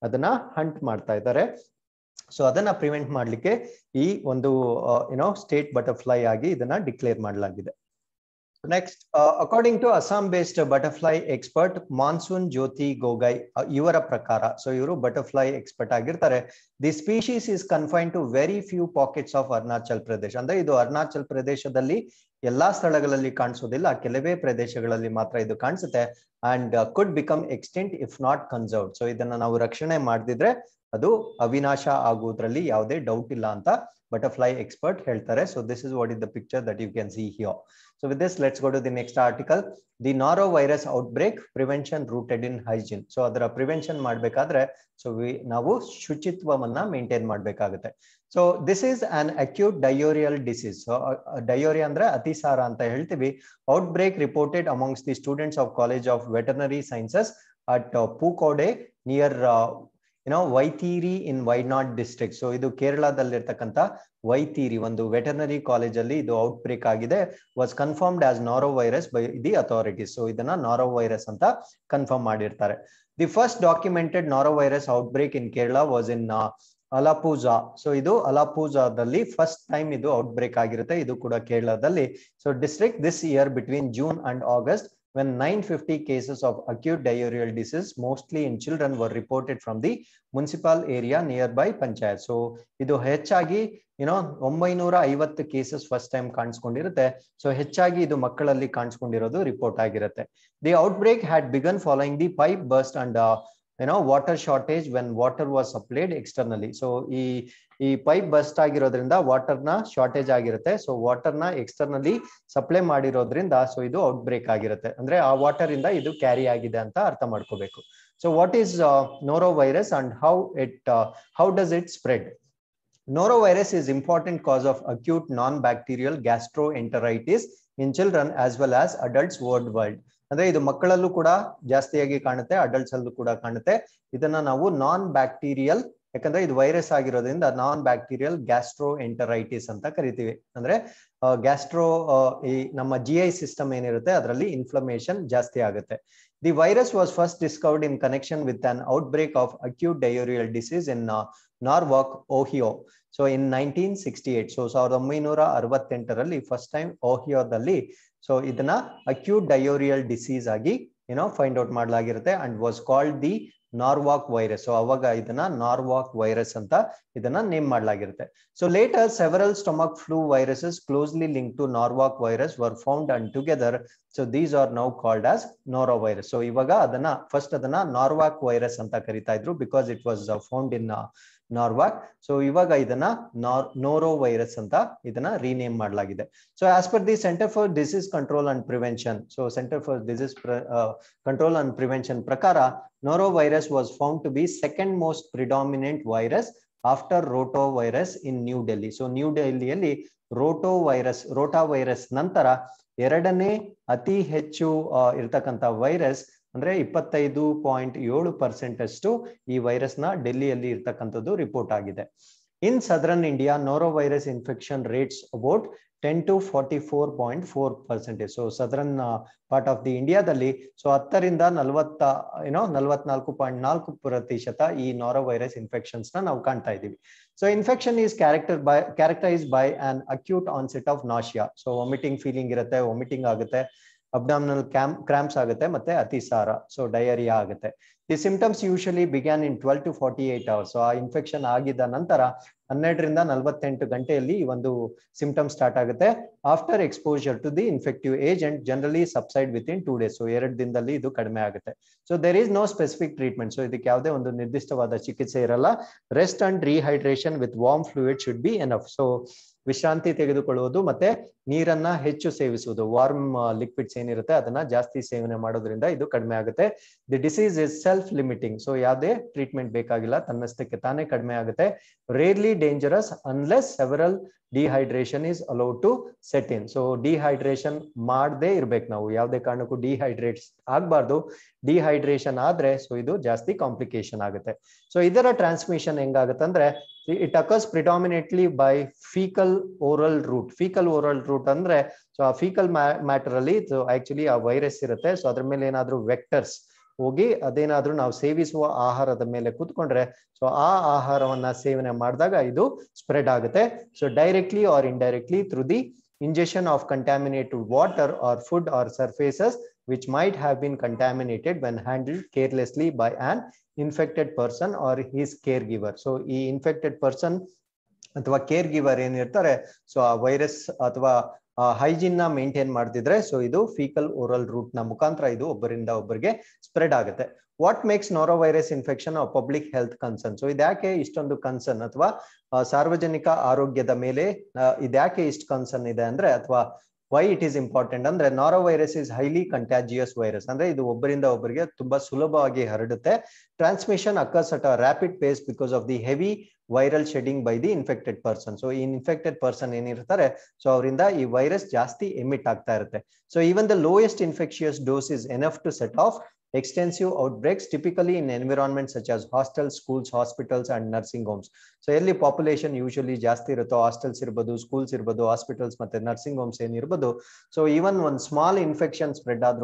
ಅದನ್ನ ಹಂಟ್ ಮಾಡ್ತಾ ಇದ್ದಾರೆ ಸೊ ಅದನ್ನ ಪ್ರಿವೆಂಟ್ ಮಾಡ್ಲಿಕ್ಕೆ ಈ ಒಂದು ಏನೋ ಸ್ಟೇಟ್ ಬಟರ್ಫ್ಲೈ ಆಗಿ ಇದನ್ನ ಡಿಕ್ಲೇರ್ ಮಾಡಲಾಗಿದೆ next, uh, according to Assam-based butterfly expert, Monsoon Jyoti Gogai, uh, you are a prakara, so you are a butterfly expert. The species is confined to very few pockets of Arnachal Pradesh. And this Arnachal Pradesh is the last place Pradesh. you can see and uh, could become extinct if not conserved. So, if you are a prakara, you can see that you are a prakara, butterfly expert heltare so this is what is the picture that you can see here so with this let's go to the next article the norovirus outbreak prevention rooted in hygiene so ಅದರ prevention ಮಾಡಬೇಕಾದ್ರೆ so we ನಾವು ಶುಚಿತ್ವವನ್ನ maintain ಮಾಡಬೇಕಾಗುತ್ತೆ so this is an acute diarrhoeal disease diarrhoea ಅಂದ್ರೆ ಅತಿಸಾರ ಅಂತ ಹೇಳ್ತೀವಿ outbreak reported amongst the students of college of veterinary sciences at Pookode near no Vythiri in Wayanad district so ಇದು ಕೇರಳದಲ್ಲಿರ್ತಕ್ಕಂಥ ವೈತೀರಿ ಒಂದು ವೆಟರ್ನರಿ ಕಾಲೇಜ್ ಅಲ್ಲಿ ಇದು ಔಟ್ ಬ್ರೇಕ್ ಆಗಿದೆ was confirmed as norovirus by the authorities so ಇದನ್ನ ನಾರೋ ವೈರಸ್ ಅಂತ confirm ಮಾಡಿರ್ತಾರೆ the first documented ನಾರೋ virus outbreak in Kerala was in Alappuzha so ಇದು ಅಲಾಪೂಜಾದಲ್ಲಿ ಫಸ್ಟ್ ಟೈಮ್ ಇದು ಔಟ್ ಬ್ರೇಕ್ ಆಗಿರುತ್ತೆ ಇದು ಕೂಡ ಕೇರಳದಲ್ಲಿ so district this year between June and August when 950 cases of acute diarrheal disease, mostly in children, were reported from the municipal area nearby panchayat so ಇದು ಹೆಚ್ಚಾಗಿ you know ಒಂಬೈನೂರ ಐವತ್ತು ಕೇಸಸ್ ಫಸ್ಟ್ ಟೈಮ್ ಕಾಣಿಸ್ಕೊಂಡಿರುತ್ತೆ ಸೊ ಹೆಚ್ಚಾಗಿ ಇದು ಮಕ್ಕಳಲ್ಲಿ ಕಾಣಿಸ್ಕೊಂಡಿರೋದು ರಿಪೋರ್ಟ್ ಆಗಿರುತ್ತೆ the outbreak had begun following the pipe burst and ಏನೋ water shortage when water was supplied externally so ಈ ಈ ಪೈಪ್ ಬಸ್ಟ್ ಆಗಿರೋದ್ರಿಂದ ನ ಶಾರ್ಟೇಜ್ ಆಗಿರುತ್ತೆ ಸೊ ವಾಟರ್ನ ಎಕ್ಸ್ಟರ್ನಲಿ ಸಪ್ಲೈ ಮಾಡಿರೋದ್ರಿಂದ ಸೊ ಇದು ಔಟ್ ಬ್ರೇಕ್ ಆಗಿರುತ್ತೆ ಅಂದ್ರೆ ಆ ವಾಟರ್ ಇಂದ ಇದು ಕ್ಯಾರಿ ಆಗಿದೆ ಅಂತ ಅರ್ಥ ಮಾಡ್ಕೋಬೇಕು so what is norovirus and how it how does it spread norovirus important cause of acute non bacterial gastroenteritis in children as well as adults worldwide ಅಂದ್ರೆ ಇದು ಮಕ್ಕಳಲ್ಲೂ ಕೂಡ ಜಾಸ್ತಿಯಾಗಿ ಕಾಣುತ್ತೆ adults ಅಲ್ಲೂ ಕೂಡ ಕಾಣುತ್ತೆ ಇದನ್ನ ನಾವು ನಾನ್ ಬ್ಯಾಕ್ಟೀರಿಯಲ್ ಯಾಕಂದ್ರೆ ಇದು ವೈರಸ್ ಆಗಿರೋದ್ರಿಂದ ನಾನ್ ಬ್ಯಾಕ್ಟೀರಿಯಲ್ ಗ್ಯಾಸ್ಟ್ರೋ ಎಂಟರೈಟಿಸ್ ಅಂತ ಕರಿತೀವಿ ಅಂದ್ರೆ ಗ್ಯಾಸ್ಟ್ರೋ ಈ ನಮ್ಮ ಜಿ ಐ ಸಿಸ್ಟಮ್ ಏನಿರುತ್ತೆ ಅದರಲ್ಲಿ ಇನ್ಫ್ಲಮೇಷನ್ ಜಾಸ್ತಿ ಆಗುತ್ತೆ the virus was first discovered in connection with an outbreak of acute diarrhoeal disease in Norwalk Ohio so in nineteen sixty eight so ಸಾವಿರದ ಒಂಬೈನೂರ ಅರವತ್ತೆಂಟರಲ್ಲಿ ಫಸ್ಟ್ ಟೈಮ್ ಓಹಿಯೋದಲ್ಲಿ ಸೊ ಇದನ್ನ acute diarrhoeal disease ಆಗಿ ಏನೋ find out ಮಾಡಲಾಗಿರುತ್ತೆ and was called the Norwalk virus so ಅವಾಗ ಇದನ್ನ ನಾರ್ವಾಕ್ ವೈರಸ್ ಅಂತ ಇದನ್ನ ನೇಮ್ ಮಾಡಲಾಗಿರುತ್ತೆ so later several stomach flu viruses closely link to Norwalk virus var found and together so these are now called as norovirus so ಇವಾಗ ಅದನ್ನ first ಅದನ್ನ Norwalk virus ಅಂತ ಕರಿತಾ ಇದ್ರು because it was found in Norwalk so ಇವಾಗ ಇದನ್ನ norovirus ಅಂತ ಇದನ್ನ ರೀನೇಮ್ ಮಾಡಲಾಗಿದೆ so as per the centre for disease control and prevention so centre for disease control and prevention ಪ್ರಕಾರ norovirus was found to be second most predominant virus after rotavirus in New Delhi so New ಡೆಲ್ಲಿಯಲ್ಲಿ rotavirus rotavirus ನಂತರ ಎರಡನೇ ಅತಿ ಹೆಚ್ಚು ಇರ್ತಕ್ಕಂಥ virus ಅಂದ್ರೆ ಇಪ್ಪತ್ತೈದು point ಏಳು ಪರ್ಸೆಂಟ್ ಅಷ್ಟು ಈ ವೈರಸ್ನ ಡೆಲ್ಲಿಯಲ್ಲಿ ಇರ್ತಕ್ಕಂಥದ್ದು ರಿಪೋರ್ಟ್ ಆಗಿದೆ in southern India norovirus infection rates about ten to forty four point four percentage so southern part of the ಇಂಡಿಯಾದಲ್ಲಿ ಸೊ ಹತ್ತರಿಂದ ನಲವತ್ತ ಏನೋ ನಲವತ್ನಾಲ್ಕು ಪಾಯಿಂಟ್ ನಾಲ್ಕು ಪ್ರತಿಶತ ಈ ನಾರೋ ವೈರಸ್ ಇನ್ಫೆಕ್ಷನ್ಸ್ ನ ನಾವು ಕಾಣ್ತಾ ಇದ್ದೀವಿ so infection is character by characterise by on acute onset of nausea so vomiting feeling ಇರುತ್ತೆ ವಾಮಿಟಿಂಗ್ ಆಗುತ್ತೆ ಅಬ್ಡಾಮಿನಲ್ ಕ್ಯಾಂಪ್ ಕ್ರಾಂಪ್ಸ್ ಆಗುತ್ತೆ ಮತ್ತೆ ಅತಿಸಾರ ಸೊ ಡಯರಿಯಾ ಆಗುತ್ತೆ the symptoms usually began in twelve to forty eight hours ಆ infection ಆಗಿದ ನಂತರ ಹನ್ನೆರಡರಿಂದ ನಲವತ್ತೆಂಟು ಗಂಟೆಯಲ್ಲಿ ಈ ಒಂದು ಸಿಂಪ್ಟಮ್ ಸ್ಟಾರ್ಟ್ ಆಗುತ್ತೆ after exposure to the infective agent generally subside within two days so ಎರಡು ದಿನದಲ್ಲಿ ಇದು ಕಡಿಮೆ ಆಗುತ್ತೆ so there is no specific treatment so ಇದಕ್ಕೆ ಯಾವುದೇ ಒಂದು ನಿರ್ದಿಷ್ಟವಾದ ಚಿಕಿತ್ಸೆ ಇರಲ್ಲ rest and rehydration with warm fluid should be enough so ವಿಶ್ರಾಂತಿ ತೆಗೆದುಕೊಳ್ಳುವುದು ಮತ್ತೆ ನೀರನ್ನ ಹೆಚ್ಚು ಸೇವಿಸುವುದು ವಾರ್ಮ್ ಲಿಕ್ವಿಡ್ಸ್ uh, ಏನಿರುತ್ತೆ ಅದನ್ನ ಜಾಸ್ತಿ ಸೇವನೆ ಮಾಡೋದ್ರಿಂದ ಇದು ಕಡಿಮೆ ಆಗುತ್ತೆ the disease is self limiting so ಯಾವುದೇ ಟ್ರೀಟ್ಮೆಂಟ್ ಬೇಕಾಗಿಲ್ಲ ತನ್ನಷ್ಟಕ್ಕೆ ತಾನೇ ಕಡಿಮೆ ಆಗುತ್ತೆ rarely dangerous unless several dehydration is allowed to set in so dehydration ಮಾಡದೇ ಇರ್ಬೇಕು ನಾವು ಯಾವುದೇ ಕಾರಣಕ್ಕೂ ಡಿಹೈಡ್ರೇಟ್ ಆಗಬಾರ್ದು ಡಿಹೈಡ್ರೇಷನ್ ಆದ್ರೆ ಸೊ ಇದು ಜಾಸ್ತಿ ಕಾಂಪ್ಲಿಕೇಶನ್ ಆಗುತ್ತೆ ಸೊ ಇದರ ಟ್ರಾನ್ಸ್ಮಿಷನ್ ಹೆಂಗಾಗುತ್ತೆ ಅಂದ್ರೆ it occurs predominantly by faecal oral route faecal oral route ಅಂದ್ರೆ ಸೊ ಆ ಫೀಕಲ್ ಮ್ಯಾಟರ್ ಅಲ್ಲಿ ಆಕ್ಚುಲಿ ಆ ವೈರಸ್ ಇರುತ್ತೆ ಸೊ ಅದ್ರ ಮೇಲೆ ಏನಾದ್ರು ವೆಕ್ಟರ್ಸ್ ಹೋಗಿ ಅದೇನಾದ್ರೂ ನಾವು ಸೇವಿಸುವ ಆಹಾರದ ಮೇಲೆ ಕೂತ್ಕೊಂಡ್ರೆ ಸೊ ಆ ಆಹಾರವನ್ನ ಸೇವನೆ ಮಾಡಿದಾಗ ಇದು ಸ್ಪ್ರೆಡ್ ಆಗುತ್ತೆ so directly or directly through the injection of contaminated water or food or surfaces which might have been contaminated when handled carelessly by an infected person or his caregiver. So, ಈ infected person ಅಥವಾ caregiver ಏನಿರ್ತಾರೆ so ಆ virus ಅಥವಾ hygiene ನ maintain ಮಾಡ್ತಿದ್ರೆ so ಇದು faecal oral root ನ ಮುಖಾಂತರ ಇದು ಒಬ್ಬರಿಂದ ಒಬ್ಬರಿಗೆ ಸ್ಪ್ರೆಡ್ ಆಗುತ್ತೆ what makes norovirus infection public health concern so ಇದ್ಯಾಕೆ ಇಷ್ಟೊಂದು ಕನ್ಸರ್ನ್ ಅಥವಾ ಸಾರ್ವಜನಿಕ ಆರೋಗ್ಯದ ಮೇಲೆ ಇದ್ಯಾಕೆ ಇಷ್ಟು ಕನ್ಸರ್ನ್ ಇದೆ ಅಂದ್ರೆ ಅಥವಾ ವೈ ಇಟ್ ಈಸ್ ಇಂಪಾರ್ಟೆಂಟ್ ಅಂದ್ರೆ norovirus is highly contagious virus ಅಂದ್ರೆ ಇದು ಒಬ್ಬರಿಂದ ಒಬ್ಬರಿಗೆ ತುಂಬಾ ಸುಲಭವಾಗಿ ಹರಡುತ್ತೆ transmission occurs at a rapid pace because of the heavy viral shedding by the infected person so ಈ ಇನ್ಫೆಕ್ಟೆಡ್ ಪರ್ಸನ್ ಏನಿರ್ತಾರೆ ಸೊ ಅವರಿಂದ ಈ ವೈರಸ್ ಜಾಸ್ತಿ ಎಮಿಟ್ ಆಗ್ತಾ ಇರುತ್ತೆ so even the lowest infectious dose is enough to set off extensive outbreaks typically in environments such as hostels, schools, hospitals, and nursing homes. So early population usually just the hostels, schools, hospitals, and nursing homes. So even when small infection spread out,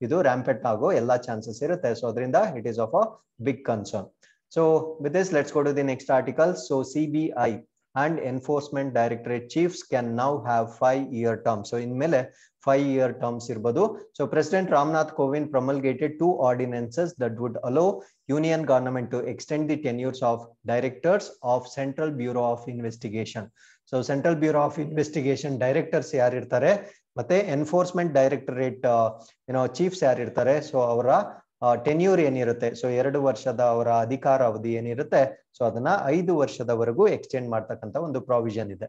you do rampant tago, all chances are So it is of a big concern. So with this, let's go to the next article. So CBI and enforcement directorate chiefs can now have 5 year term. So in Mele, five year terms ಇರ್ಬೋದು so president Ramnath Kovind promulgated two ordinances that would allow union government to extend the tenures of directors of central bureau of investigation so central bureau of investigation directors ಯಾರಿರ್ತಾರೆ ಮತ್ತೆ enforcement directorate ಏನೋ chiefs ಯಾರಿರ್ತಾರೆ so ಅವರ tenure uh, ಏನಿರುತ್ತೆ so ಎರಡು ವರ್ಷದ ಅವರ ಅಧಿಕಾರ ಅವಧಿ ಏನಿರುತ್ತೆ ಸೊ ಅದನ್ನ ಐದು ವರ್ಷದವರೆಗೂ ಎಕ್ಸ್ಟೆಂಡ್ ಮಾಡ್ತಕ್ಕಂಥ ಒಂದು ಪ್ರಾವಿಷನ್ ಇದೆ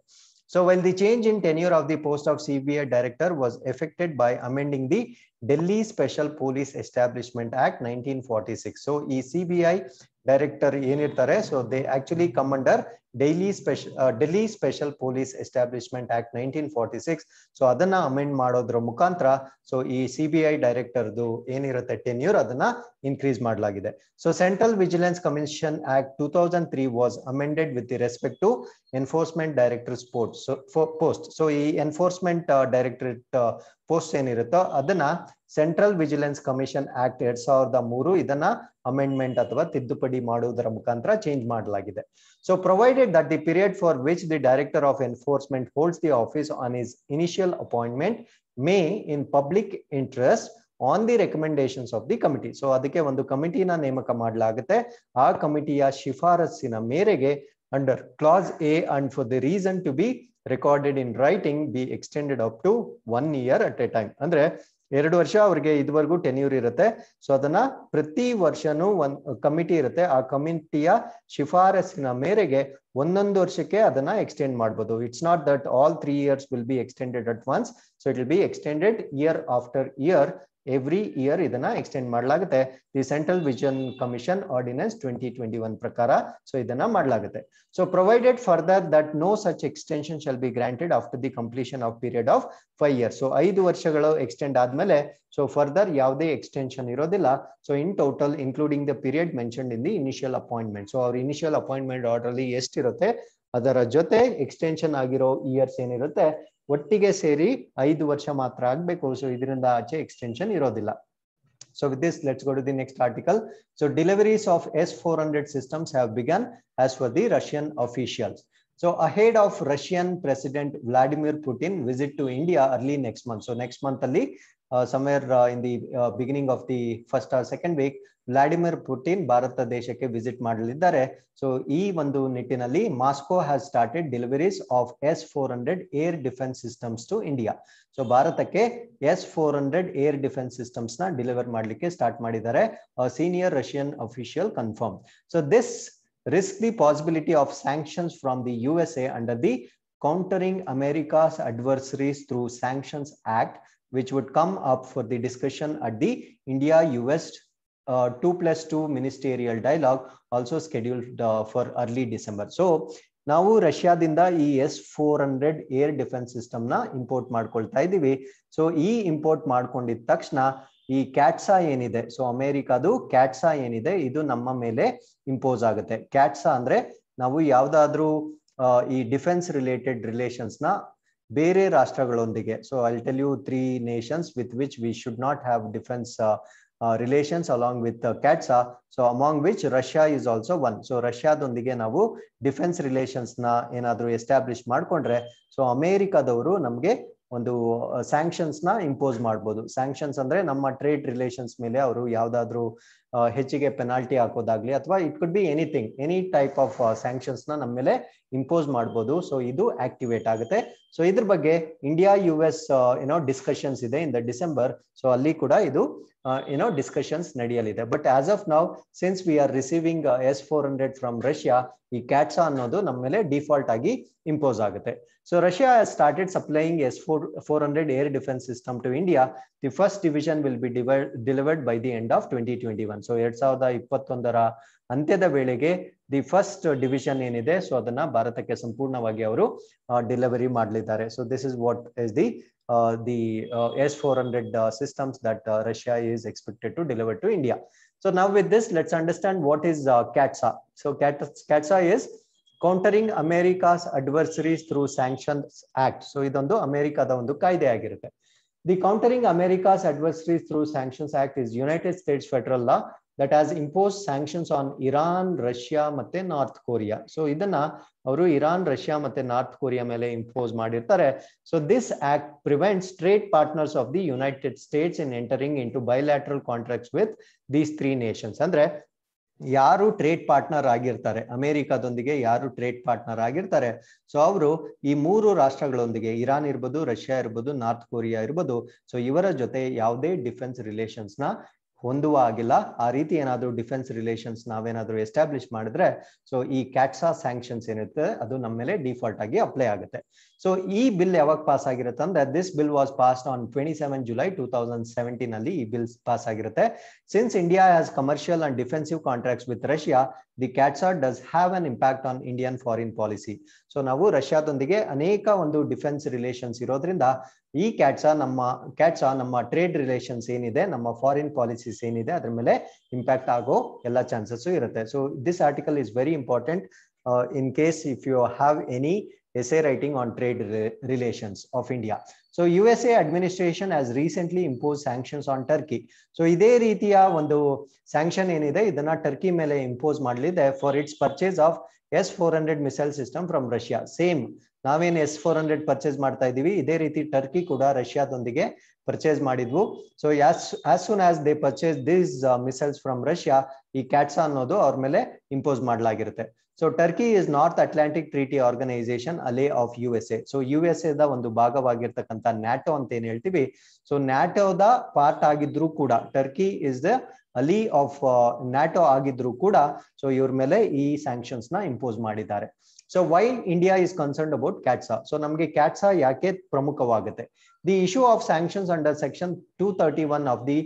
So while the change in tenure of the post of CBI director was effected by amending the Delhi Special Police Establishment Act 1946. So ECBI director ಏನಿರ್ತಾರೆ so they actually come under. Daily special Delhi special police establishment act nineteen forty six so ಅದನ್ನ amend ಮಾಡೋದ್ರ ಮುಖಾಂತರ so ಈ C B I ಡೈರೆಕ್ಟರ್ದು ಏನಿರುತ್ತೆ tenure ಅದನ್ನ increase ಮಾಡಲಾಗಿದೆ so central vigilance commission act two thousand three was amended with respect to enforcement director sport post so ಈ enforcement directorate post ಏನಿರುತ್ತೋ ಅದನ್ನ ಸೆಂಟ್ರಲ್ ವಿಜಿಲೆನ್ಸ್ ಕಮಿಷನ್ ಆಕ್ಟ್ ಎರಡ್ ಸಾವಿರದ ಮೂರು ಇದನ್ನ ಅಮೆಂಡ್ಮೆಂಟ್ ಅಥವಾ ತಿದ್ದುಪಡಿ ಮಾಡುವುದರ ಮುಖಾಂತರ ಚೇಂಜ್ ಮಾಡಲಾಗಿದೆ so provided that the period for which the director of enforcement holds the office on is initial appointment may in public interest on the recommendations of the committee so ಅದಕ್ಕೆ ಒಂದು ಕಮಿಟಿನ ನೇಮಕ ಮಾಡಲಾಗುತ್ತೆ ಆ ಕಮಿಟಿಯ ಶಿಫಾರಸ್ಸಿನ ಮೇರೆಗೆ under clause A and for the reason to be recorded in writing be extended up to one year at a time ಅಂದ್ರೆ ಎರಡು ವರ್ಷ ಅವ್ರಿಗೆ ಇದುವರೆಗೂ ಟೆನ್ಯೂರ್ ಇರುತ್ತೆ ಸೊ ಅದನ್ನ ಪ್ರತಿ ವರ್ಷನೂ ಒಂದ್ ಕಮಿಟಿ ಇರುತ್ತೆ ಆ ಕಮಿಟಿಯ ಶಿಫಾರಸಿನ ಮೇರೆಗೆ ಒಂದೊಂದು ವರ್ಷಕ್ಕೆ ಅದನ್ನ ಎಕ್ಸ್ಟೆಂಡ್ ಮಾಡ್ಬೋದು it's not that all three years will be extended at once so it will be extended year after year every year ಇದನ್ನ ಎಕ್ಸ್ಟೆಂಡ್ ಮಾಡಲಾಗುತ್ತೆ the central vision commission ordinance twenty twenty one ಪ್ರಕಾರ so ಇದನ್ನ ಮಾಡಲಾಗುತ್ತೆ so provided further that no such extension shall be granted after the completion of period of five years so ಐದು ವರ್ಷಗಳು extend ಆದ್ಮೇಲೆ so further ಯಾವುದೇ extension ಇರೋದಿಲ್ಲ so in total including the period mention in the initial appointment so ಅವ್ರ initial appointment order ಅಲ್ಲಿ ಎಷ್ಟಿರುತ್ತೆ ಅದರ ಜೊತೆ ಎಕ್ಸ್ಟೆನ್ಷನ್ ಆಗಿರೋ ಇಯರ್ಸ್ ಏನಿರುತ್ತೆ ಒಟ್ಟಿಗೆ ಸೇರಿ ಐದು ವರ್ಷ ಮಾತ್ರ ಆಗ್ಬೇಕು ಸೊ ಇದರಿಂದ ಆಚೆ ಎಕ್ಸ್ಟೆನ್ಷನ್ ಇರೋದಿಲ್ಲ So with this, let's go to the next article. So deliveries of S-400 systems have begun as for the Russian officials. So ahead of Russian President Vladimir Putin visit to India early next month. So next month, uh, somewhere uh, in the uh, beginning of the first or second week, Vladimir Putin ಭಾರತ ದೇಶಕ್ಕೆ visit ಮಾಡಲಿದ್ದಾರೆ so ಈ ಒಂದು ನಿಟ್ಟಿನಲ್ಲಿ Moscow has started deliveries of S four hundred air defence systems to India so ಭಾರತಕ್ಕೆ S four hundred air defence systems ನ deliver ಮಾಡಲಿಕ್ಕೆ start ಮಾಡಿದ್ದಾರೆ senior Russian official confirm so this risk the possibility of sanctions from the U S A under the countering America's adversaries through sanctions act which would come up for the discussion at the India-US uh, 2 plus 2 ministerial dialogue also scheduled uh, for early December. So ನಾವು ರಷ್ಯಾದಿಂದ ಈ S four hundred air defence ಸಿಸ್ಟಮ್ನ import ಮಾಡ್ಕೊಳ್ತಾ ಇದ್ದೀವಿ so ಈ import ಮಾಡ್ಕೊಂಡಿದ ತಕ್ಷಣ ಈ CAATSA ಏನಿದೆ ಸೊ ಅಮೇರಿಕಾದು ಕ್ಯಾಟ್ಸಾ ಏನಿದೆ ಇದು ನಮ್ಮ ಮೇಲೆ ಇಂಪೋಸ್ ಆಗುತ್ತೆ ಕ್ಯಾಟ್ಸಾ ಅಂದ್ರೆ ನಾವು ಯಾವ್ದಾದ್ರೂ ಈ ಡಿಫೆನ್ಸ್ ರಿಲೇಟೆಡ್ ರಿಲೇಷನ್ಸ್ನ ಬೇರೆ ರಾಷ್ಟ್ರಗಳೊಂದಿಗೆ so I tell you three nations with which we should not have defence relations along with CAATSA so among which Russia is also one so ರಷ್ಯಾದೊಂದಿಗೆ ನಾವು ಡಿಫೆನ್ಸ್ ರಿಲೇಷನ್ಸ್ನ ಏನಾದರೂ ಎಸ್ಟಾಬ್ಲಿಷ್ ಮಾಡ್ಕೊಂಡ್ರೆ ಸೊ ಅಮೇರಿಕಾದವರು ನಮಗೆ ಒಂದು ಸ್ಯಾಂಕ್ಷನ್ಸ್ ಸ್ಯಾಂಕ್ಷನ್ಸ್ನ ಇಂಪೋಸ್ ಮಾಡ್ಬೋದು ಸ್ಯಾಂಕ್ಷನ್ಸ್ ಅಂದ್ರೆ ನಮ್ಮ ಟ್ರೇಡ್ ರಿಲೇಷನ್ಸ್ ಮೇಲೆ ಅವರು ಯಾವ್ದಾದ್ರು ಹೆಚ್ಚಿಗೆ ಪೆನಾಲ್ಟಿ ಹಾಕೋದಾಗ್ಲಿ ಅಥವಾ it could be anything any type of sanctions ನ ನಮ್ಮ ಮೇಲೆ ಇಂಪೋಸ್ ಮಾಡ್ಬೋದು ಸೊ ಇದು ಆಕ್ಟಿವೇಟ್ ಆಗುತ್ತೆ ಸೊ ಇದ್ರ ಬಗ್ಗೆ ಇಂಡಿಯಾ ಯು ಎಸ್ ಏನೋ ಡಿಸ್ಕಷನ್ಸ್ ಇದೆ ಇನ್ ದ ಡಿಸೆಂಬರ್ ಸೊ ಅಲ್ಲಿ ಕೂಡ ಇದು ಏನೋ ಡಿಸ್ಕಷನ್ಸ್ ನಡೆಯಲಿದೆ but as of now since we are receiving S four hundred from Russia ಈ ಕ್ಯಾಟ್ಸಾ ಅನ್ನೋದು ನಮ್ಮ ಮೇಲೆ ಡಿಫಾಲ್ಟ್ ಆಗಿ ಇಂಪೋಸ್ ಆಗುತ್ತೆ so Russia started supplying S four four hundred air defence system to India the first division will be divide delivered by the end of twenty twenty one division so ಎರಡ್ ಸಾವಿರದ ಇಪ್ಪತ್ತೊಂದರ ಅಂತ್ಯದ ವೇಳೆಗೆ the first division ಏನಿದೆ so ಅದನ್ನ ಭಾರತಕ್ಕೆ ಸಂಪೂರ್ಣವಾಗಿ ಅವರು ಡೆಲಿವರಿ ಮಾಡಲಿದ್ದಾರೆ so this is what is the the S four hundred systems that Russia is expected to deliver to India so ನಾವ್ with this let's understand what is CAATSA so CAATSA is countering America's adversaries through sanction act so ಇದೊಂದು ಅಮೆರಿಕದ ಒಂದು ಕಾಯ್ದೆ ಆಗಿರುತ್ತೆ The Countering America's Adversaries Through Sanctions Act is United States federal law that has imposed sanctions on Iran, Russia, and North Korea. So, this is Iran, Russia, and North Korea. Mele impose so, this act prevents trade partners of the United States in entering into bilateral contracts with these three nations. Andre, ಯಾರು trade partner ಆಗಿರ್ತಾರೆ ಅಮೆರಿಕದೊಂದಿಗೆ ಯಾರು trade partner ಆಗಿರ್ತಾರೆ so ಅವರು ಈ ಮೂರು ರಾಷ್ಟ್ರಗಳೊಂದಿಗೆ Iran ಇರ್ಬೋದು ರಷ್ಯಾ ಇರ್ಬೋದು ನಾರ್ತ್ ಕೊರಿಯಾ ಇರ್ಬೋದು ಸೊ ಇವರ ಜೊತೆ ಯಾವುದೇ ಡಿಫೆನ್ಸ್ ರಿಲೇಶನ್ಸ್ ನ ಹೊಂದುವ ಆಗಿಲ್ಲ ಆ ರೀತಿ ಏನಾದರೂ ಡಿಫೆನ್ಸ್ ರಿಲೇಷನ್ಸ್ ನಾವೇನಾದರೂ ಎಸ್ಟಾಬ್ಲಿಷ್ ಮಾಡಿದ್ರೆ ಸೊ ಈ ಕ್ಯಾಟ್ಸಾ ಸ್ಯಾಂಕ್ಷನ್ಸ್ ಏನಿರುತ್ತೆ ಅದು ನಮ್ಮ ಮೇಲೆ ಡಿಫಾಲ್ಟ್ ಆಗಿ ಅಪ್ಲೈ ಆಗುತ್ತೆ ಸೊ ಈ ಬಿಲ್ ಯಾವಾಗ ಪಾಸ್ ಆಗಿರುತ್ತೆ ಅಂದ್ರೆ this bill was pass on twenty seven July two thousand seventeen ಅಲ್ಲಿ ಈ ಬಿಲ್ ಪಾಸ್ ಆಗಿರುತ್ತೆ since India has commercial and defensive contracts with Russia the CAATSA does have an impact on Indian foreign policy so ನಾವು ರಷ್ಯಾದೊಂದಿಗೆ ಅನೇಕ ಒಂದು defence relations ಇರೋದ್ರಿಂದ ಈ ಕ್ಯಾಟ್ಸ ನಮ್ಮ ಕ್ಯಾಟ್ಸ ನಮ್ಮ ಟ್ರೇಡ್ ರಿಲೇಷನ್ಸ್ ಏನಿದೆ ನಮ್ಮ ಫಾರಿನ್ ಪಾಲಿಸೀಸ್ ಏನಿದೆ ಅದ್ರ ಮೇಲೆ ಇಂಪ್ಯಾಕ್ಟ್ ಆಗೋ ಎಲ್ಲ ಚಾನ್ಸಸ್ ಇರುತ್ತೆ so this article is very important in case if you have any S A writing on trade relations of India so U S A administration has recently impose sanctions on Turkey so ಇದೇ ರೀತಿಯ ಒಂದು sanction ಏನಿದೆ ಇದನ್ನ Turkey ಮೇಲೆ impose ಮಾಡಲಿದೆ for its purchase of S four hundred missile system from Russia same ನಾವೇನ್ S four hundred purchase ಮಾಡ್ತಾ ಇದೀವಿ ಇದೇ ರೀತಿ ಟರ್ಕಿ ಕೂಡ ರಷ್ಯಾದೊಂದಿಗೆ ಪರ್ಚೇಸ್ ಮಾಡಿದ್ವು so as soon as they purchase these missiles from Russia ಈ ಕ್ಯಾಟ್ಸಾ ಅನ್ನೋದು ಅವ್ರ ಮೇಲೆ ಇಂಪೋಸ್ ಮಾಡಲಾಗಿರುತ್ತೆ so Turkey is North Atlantic Treaty Organization ally of U S A so U S ಎದ ಒಂದು ಭಾಗವಾಗಿರ್ತಕ್ಕಂಥ ನ್ಯಾಟೋ ಅಂತ ಏನ್ ಹೇಳ್ತೀವಿ ಸೊ ನ್ಯಾಟೋದ ಪಾರ್ಟ್ ಆಗಿದ್ರು ಕೂಡ Turkey is the ally of NATO ಆಗಿದ್ರು ಕೂಡ ಸೊ ಇವ್ರ ಮೇಲೆ ಈ ಸ್ಯಾಂಕ್ಷನ್ಸ್ ನ ಇಂಪೋಸ್ ಮಾಡಿದ್ದಾರೆ so why India is concern about CAATSA so ನಮಗೆ ಕ್ಯಾಟ್ಸಾ ಯಾಕೆ ಪ್ರಮುಖವಾಗುತ್ತೆ the issue of sanctions under section two thirty one of the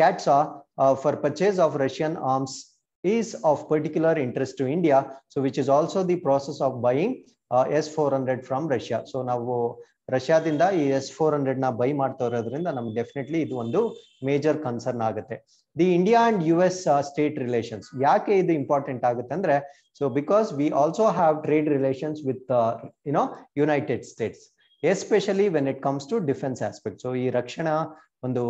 CAATSA for purchase of Russian arms of particular interest to India so which which is also the process of buying uh, S400 from Russia. So ನಾವು ರಷ್ಯಾದಿಂದ ಈ S four hundred ನ buy ಮಾಡ್ತಾ ಇರೋದ್ರಿಂದ ನಮ್ಗೆ definitely ಇದು ಒಂದು major concern ಆಗುತ್ತೆ the India and U S state relations ಯಾಕೆ ಇದು ಇಂಪಾರ್ಟೆಂಟ್ ಆಗುತ್ತೆ ಅಂದ್ರೆ so because we also have trade relations with you know United States especially when it comes to defence aspect so ಈ ರಕ್ಷಣಾ ಒಂದು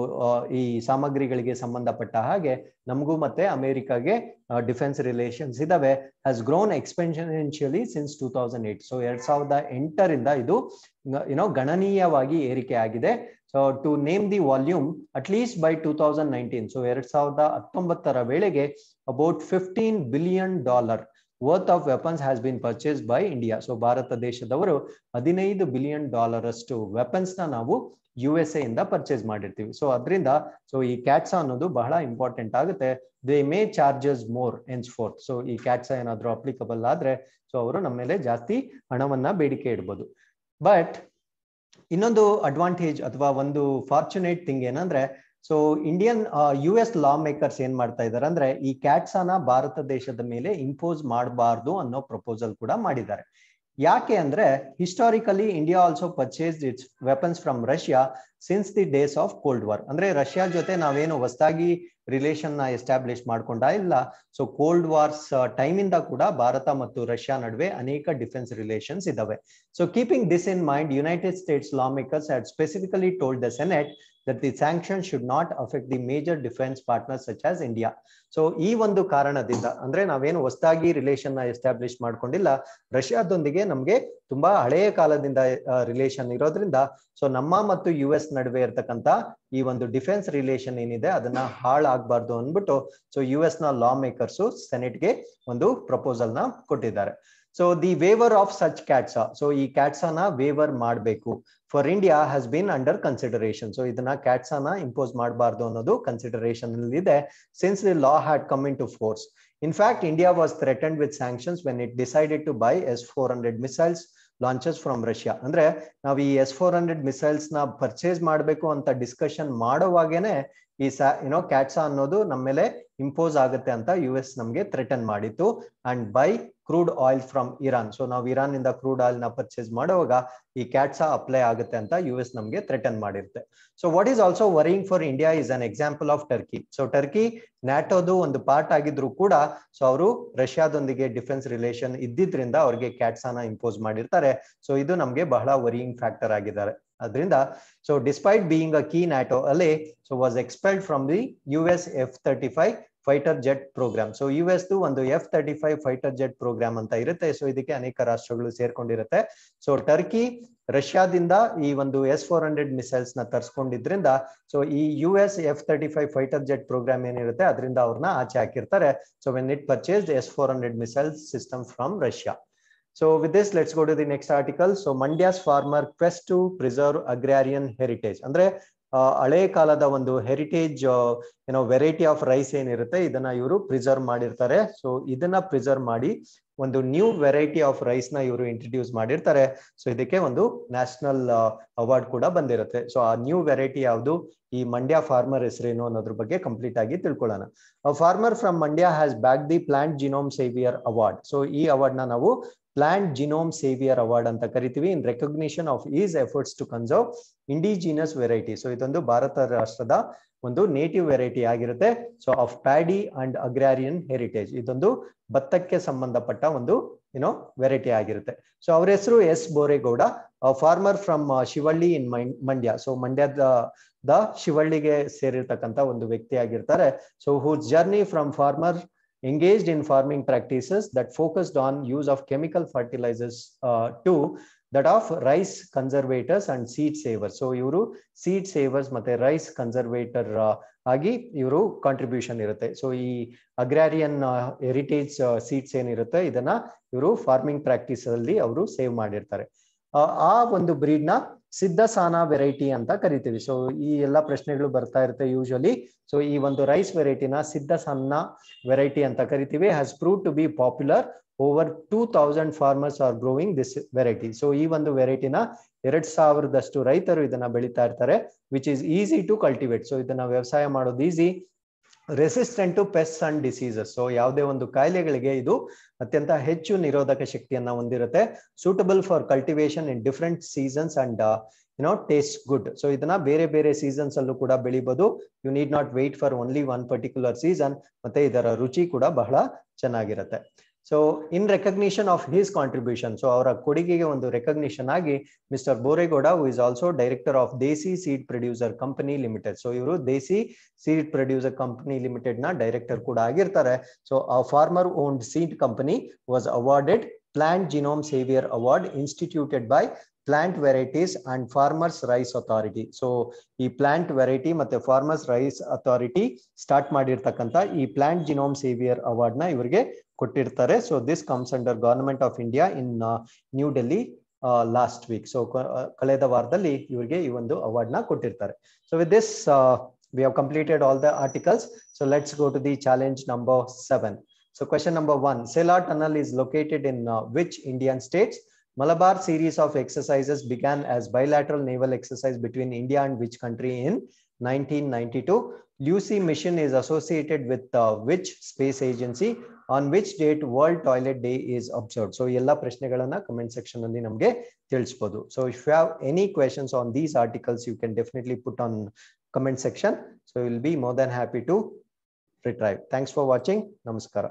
ಈ ಸಾಮಗ್ರಿಗಳಿಗೆ ಸಂಬಂಧಪಟ್ಟ ಹಾಗೆ ನಮಗೂ ಮತ್ತೆ ಅಮೆರಿಕಾಗೆ ಡಿಫೆನ್ಸ್ ರಿಲೇಷನ್ಸ್ ಇದಾವೆ has grown exponentially since two thousand eight so ಎರಡ್ ಸಾವಿರದ ಎಂಟರಿಂದ ಇದು ಗಣನೀಯವಾಗಿ ಏರಿಕೆ ಆಗಿದೆ so to name the volume at least by two thousand nineteen so ಎರಡ್ ಸಾವಿರದ ಹತ್ತೊಂಬತ್ತರ ವೇಳೆಗೆ about fifteen billion dollar worth of weapons has been purchase by India so Bharat ದೇಶದವರು ಹದಿನೈದು ಬಿಲಿಯನ್ ಡಾಲರ್ ಅಷ್ಟು ವೆಪನ್ಸ್ ನಾವು ಯು ಎಸ್ ಎ ಇಂದ purchase ಮಾಡಿರ್ತೀವಿ ಸೊ ಅದರಿಂದ ಸೊ ಈ ಕ್ಯಾಟ್ಸ ಅನ್ನೋದು ಬಹಳ ಇಂಪಾರ್ಟೆಂಟ್ ಆಗುತ್ತೆ they may charges more enforce so ಈ ಕ್ಯಾಟ್ಸ ಏನಾದರೂ ಅಪ್ಲಿಕಬಲ್ ಆದ್ರೆ ಸೊ ಅವರು ನಮ್ಮ ಮೇಲೆ ಜಾಸ್ತಿ ಹಣವನ್ನ ಬೇಡಿಕೆ ಇಡ್ಬೋದು ಬಟ್ ಇನ್ನೊಂದು ಅಡ್ವಾಂಟೇಜ್ ಅಥವಾ ಒಂದು ಫಾರ್ಚುನೇಟ್ ಥಿಂಗ್ ಏನಂದ್ರೆ so Indian U S law makers ಏನ್ ಮಾಡ್ತಾ ಇದ್ದಾರೆ ಅಂದ್ರೆ ಈ ಕ್ಯಾಟ್ಸಾನ ಭಾರತ ದೇಶದ ಮೇಲೆ ಇಂಪೋಸ್ ಮಾಡಬಾರ್ದು ಅನ್ನೋ ಪ್ರಪೋಸಲ್ ಕೂಡ ಮಾಡಿದ್ದಾರೆ ಯಾಕೆ ಅಂದ್ರೆ historically India also purchase its weapons from Russia since the days of cold war ಅಂದ್ರೆ ರಷ್ಯಾ ಜೊತೆ ನಾವೇನು ಹೊಸದಾಗಿ ರಿಲೇಷನ್ ನ ಎಸ್ಟಾಬ್ಲಿಷ್ ಮಾಡ್ಕೊಂಡ ಇಲ್ಲ ಸೊ ಕೋಲ್ಡ್ ವಾರ್ಸ್ ಟೈಮ್ ಇಂದ ಕೂಡ ಭಾರತ ಮತ್ತು ರಷ್ಯಾ ನಡುವೆ ಅನೇಕ ಡಿಫೆನ್ಸ್ ರಿಲೇಷನ್ಸ್ ಇದಾವೆ so keeping this in mind United States law makers had specifically told the Senate that the sanction should not affect the major defence partner such as India so ಈ ಒಂದು ಕಾರಣದಿಂದ ಅಂದ್ರೆ ನಾವೇನು ಹೊಸದಾಗಿ relation ನ establish ಮಾಡ್ಕೊಂಡಿಲ್ಲ ರಷ್ಯಾದೊಂದಿಗೆ ನಮ್ಗೆ ತುಂಬಾ ಹಳೆಯ ಕಾಲದಿಂದ ರಿಲೇಷನ್ ಇರೋದ್ರಿಂದ ಸೊ ನಮ್ಮ ಮತ್ತು ಯು ಎಸ್ ನಡುವೆ ಇರತಕ್ಕಂತ ಈ ಒಂದು ಡಿಫೆನ್ಸ್ ರಿಲೇಷನ್ ಏನಿದೆ ಅದನ್ನ ಹಾಳಾಗಬಾರ್ದು ಅಂದ್ಬಿಟ್ಟು ಸೊ ಯು ಎಸ್ ನ ಲಾ ಮೇಕರ್ಸು ಸೆನೆಟ್ಗೆ ಒಂದು ಪ್ರಪೋಸಲ್ ನ ಕೊಟ್ಟಿದ್ದಾರೆ so the waiver of such CAATSA so ಈ ಕ್ಯಾಟ್ಸಾನ ವೇವರ್ ಮಾಡಬೇಕು for India has been under consideration so ಇದನ್ನ ಅನ್ನ ಇಂಪೋಸ್ ಮಾಡಬಾರ್ದು ಅನ್ನೋದು ಕನ್ಸಿಡರೇಷನ್ ಇದೆ since the law had come into force in fact India was threaten with sanctions when it decided to buy S four hundred missiles launches from Russia ಅಂದ್ರೆ ನಾವು ಈ S four hundred missiles ನ purchase ಮಾಡಬೇಕು ಅಂತ discussion ಮಾಡೋವಾಗೇನೆ ಈ ಸಾ ಏನೋ CAATSA ಅನ್ನೋದು ನಮ್ಮ ಮೇಲೆ ಇಂಪೋಸ್ ಆಗುತ್ತೆ ಅಂತ ಯು ಎಸ್ ನಮ್ಗೆ ಥ್ರೆಟನ್ ಮಾಡಿತ್ತು and buy crude oil from Iran so ನಾವು ಇರಾನ್ ಇಂದ ಕ್ರೂಡ್ ಆಯಿಲ್ ನ ಪರ್ಚೇಸ್ ಮಾಡುವಾಗ ಈ ಕ್ಯಾಟ್ಸಾ ಅಪ್ಲೈ ಆಗುತ್ತೆ ಅಂತ ಯು ಎಸ್ ನಮಗೆ ಥ್ರೆಟನ್ ಮಾಡಿರುತ್ತೆ so what is also worrying for India is an example of Turkey so Turkey ನ್ಯಾಟೋದು ಒಂದು ಪಾರ್ಟ್ ಆಗಿದ್ರು ಕೂಡ ಸೊ ಅವರು ರಷ್ಯಾದೊಂದಿಗೆ ಡಿಫೆನ್ಸ್ ರಿಲೇಷನ್ ಇದ್ದಿದ್ರಿಂದ ಅವ್ರಿಗೆ ಕ್ಯಾಟ್ಸಾನ ಇಂಪೋಸ್ ಮಾಡಿರ್ತಾರೆ ಸೊ ಇದು ನಮಗೆ ಬಹಳ ವರಿಯಿಂಗ್ ಫ್ಯಾಕ್ಟರ್ ಆಗಿದ್ದಾರೆ ಅದರಿಂದ so despite being a key NATO ally so was expelled from the U S F thirty five fighter jet program so U S ಒಂದು F thirty five fighter jet program ಅಂತ ಇರುತ್ತೆ so ಇದಕ್ಕೆ ಅನೇಕ ರಾಷ್ಟ್ರಗಳು ಸೇರ್ಕೊಂಡಿರುತ್ತೆ so Turkey ರಷ್ಯಾದಿಂದ ಈ ಒಂದು S four hundred missiles ನ ತರ್ಸ್ಕೊಂಡಿದ್ರಿಂದ ಸೊ ಈ U S F thirty five fighter jet program ಏನಿರುತ್ತೆ ಅದರಿಂದ ಅವ್ರನ್ನ ಆಚೆ ಹಾಕಿರ್ತಾರೆ so when it purchase S four hundred missiles system from Russia so with this let's go to the next article so Mandya's farmer quest heritage preserve agrarian heritage ಅಂದ್ರೆ ಹಳೆ ಕಾಲದ ಒಂದು heritage ಏನೋ ವೆರೈಟಿ ಆಫ್ ರೈಸ್ ಏನಿರುತ್ತೆ ಇದನ್ನ ಇವರು preserve ಮಾಡಿರ್ತಾರೆ so ಇದನ್ನ ಪ್ರಿಸರ್ವ್ ಮಾಡಿ ಒಂದು ನ್ಯೂ ವೆರೈಟಿ ಆಫ್ ರೈಸ್ ನ ಇವರು ಇಂಟ್ರೊಡ್ಯೂಸ್ ಮಾಡಿರ್ತಾರೆ ಸೊ ಇದಕ್ಕೆ ಒಂದು ನ್ಯಾಷನಲ್ ಅವಾರ್ಡ್ ಕೂಡ ಬಂದಿರುತ್ತೆ ಸೊ ಆ ನ್ಯೂ ವೆರೈಟಿ ಯಾವುದು ಈ ಮಂಡ್ಯ ಫಾರ್ಮರ್ ಹೆಸರೇನು ಅನ್ನೋದ್ರ ಬಗ್ಗೆ ಕಂಪ್ಲೀಟ್ ಆಗಿ ತಿಳ್ಕೊಳ್ಳೋಣ farmer from Mandya has bagged the plant genome saviour award so ಈ ಅವಾರ್ಡ್ ನ ನಾವು ಪ್ಲಾಂಟ್ ಜಿನೋಮ್ ಸೇವಿಯರ್ ಅವಾರ್ಡ್ ಅಂತ ಕರಿತೀವಿ in recognition of his efforts to conserve indigenous variety so ಇದೊಂದು ಭಾರತ ರಾಷ್ಟ್ರದ ಒಂದು ನೇಟಿವ್ ವೆರೈಟಿ ಆಗಿರುತ್ತೆ so of paddy and agrarian heritage ಇದೊಂದು ಭತ್ತಕ್ಕೆ ಸಂಬಂಧಪಟ್ಟ ಒಂದು ಏನೋ ವೆರೈಟಿ ಆಗಿರುತ್ತೆ ಸೊ ಅವ್ರ ಹೆಸರು S Boregowda farmer from Shivalli in Mandya so ಮಂಡ್ಯದ ದ ಶಿವಳ್ಳಿಗೆ ಸೇರಿರ್ತಕ್ಕಂಥ ಒಂದು ವ್ಯಕ್ತಿ ಆಗಿರ್ತಾರೆ so who journey from farmer engaged in farming practices that focused on use of chemical fertilisers to that of rice conservators and seed savers so ಇವರು ಸೀಡ್ ಸೇವರ್ಸ್ ಮತ್ತೆ rice conservator ಆಗಿ ಇವರು ಕಾಂಟ್ರಿಬ್ಯೂಷನ್ ಇರುತ್ತೆ ಸೊ ಈ ಅಗ್ರಾರಿಯನ್ heritage seeds ಏನಿರುತ್ತೆ ಇದನ್ನ ಇವರು farming practice ಅಲ್ಲಿ ಅವರು ಸೇವ್ ಮಾಡಿರ್ತಾರೆ ಆ ಒಂದು ಬ್ರೀಡ್ ನ ಸಿದ್ಧಸಾನ ವೆರೈಟಿ ಅಂತ ಕರಿತೀವಿ ಸೊ ಈ ಎಲ್ಲ ಪ್ರಶ್ನೆಗಳು ಬರ್ತಾ ಇರುತ್ತೆ ಯೂಶಲಿ ಸೊ ಈ ಒಂದು ರೈಸ್ ವೆರೈಟಿನ ಸಿದ್ಧಸಾನ ವೆರೈಟಿ ಅಂತ ಕರಿತೀವಿ has prove to be popular over two thousand farmers are growing this variety so ಈ ಒಂದು ವೆರೈಟಿನ ಎರಡ್ ಸಾವಿರದಷ್ಟು ರೈತರು ಇದನ್ನ ಬೆಳೀತಾ ಇರ್ತಾರೆ which is easy to cultivate so ಇದನ್ನ ವ್ಯವಸಾಯ ಮಾಡೋದು easy resistant to pest and diseases so ಯಾವುದೇ ಒಂದು ಕಾಯಿಲೆಗಳಿಗೆ ಇದು ಅತ್ಯಂತ ಹೆಚ್ಚು ನಿರೋಧಕ ಶಕ್ತಿಯನ್ನ ಹೊಂದಿರುತ್ತೆ suitable for cultivation in different seasons and you know taste good so ಇದನ್ನ ಬೇರೆ ಬೇರೆ ಸೀಸನ್ಸ್ ಅಲ್ಲೂ ಕೂಡ ಬೆಳಿಬಹುದು you need not wait for only one particular season ಮತ್ತೆ ಇದರ ರುಚಿ ಕೂಡ ಬಹಳ ಚೆನ್ನಾಗಿರುತ್ತೆ so in recognition of his contribution so ಅವರ ಕೊಡುಗೆಗೆ ಒಂದು ರೆಕಗ್ನಿಷನ್ ಆಗಿ mister Boregowda who is also director of Desi seed producer company limited so ಇವರು Desi seed producer company limited ನ ಡೈರೆಕ್ಟರ್ ಕೂಡ ಆಗಿರ್ತಾರೆ ಸೊ ಆ farmer owned seed company was awarded plant genome saviour award instituted by plant varieties and farmers rights authority so ಈ plant variety ಮತ್ತೆ farmers rights authority start ಮಾಡಿರ್ತಕ್ಕಂಥ ಈ plant genome saviour award ನ ಇವರಿಗೆ ಕೊಟ್ಟಿರ್ತಾರೆ so this comes under government of India in New Delhi last week so ಕಳೆದ ವಾರದಲ್ಲಿ ಇವರಿಗೆ ಈ ಒಂದು ಅವಾರ್ಡ್ ನ ಕೊಟ್ಟಿರ್ತಾರೆ so with this we have completed all the articles so let's go to the challenge number seven so question number one Sela tunnel is located in which Indian states Malabar series of exercises began as bilateral naval exercise between India and which country in 1992. Lucy mission is associated with uh, which space agency? On which date world toilet day is observe so ಎಲ್ಲ ಪ್ರಶ್ನೆಗಳನ್ನ comment section ಅಲ್ಲಿ ನಮಗೆ ತಿಳಿಸಬಹುದು so if you have any questions on these articles you can definitely put on comment section so will be more than happy to retrieve thanks for watching ನಮಸ್ಕಾರ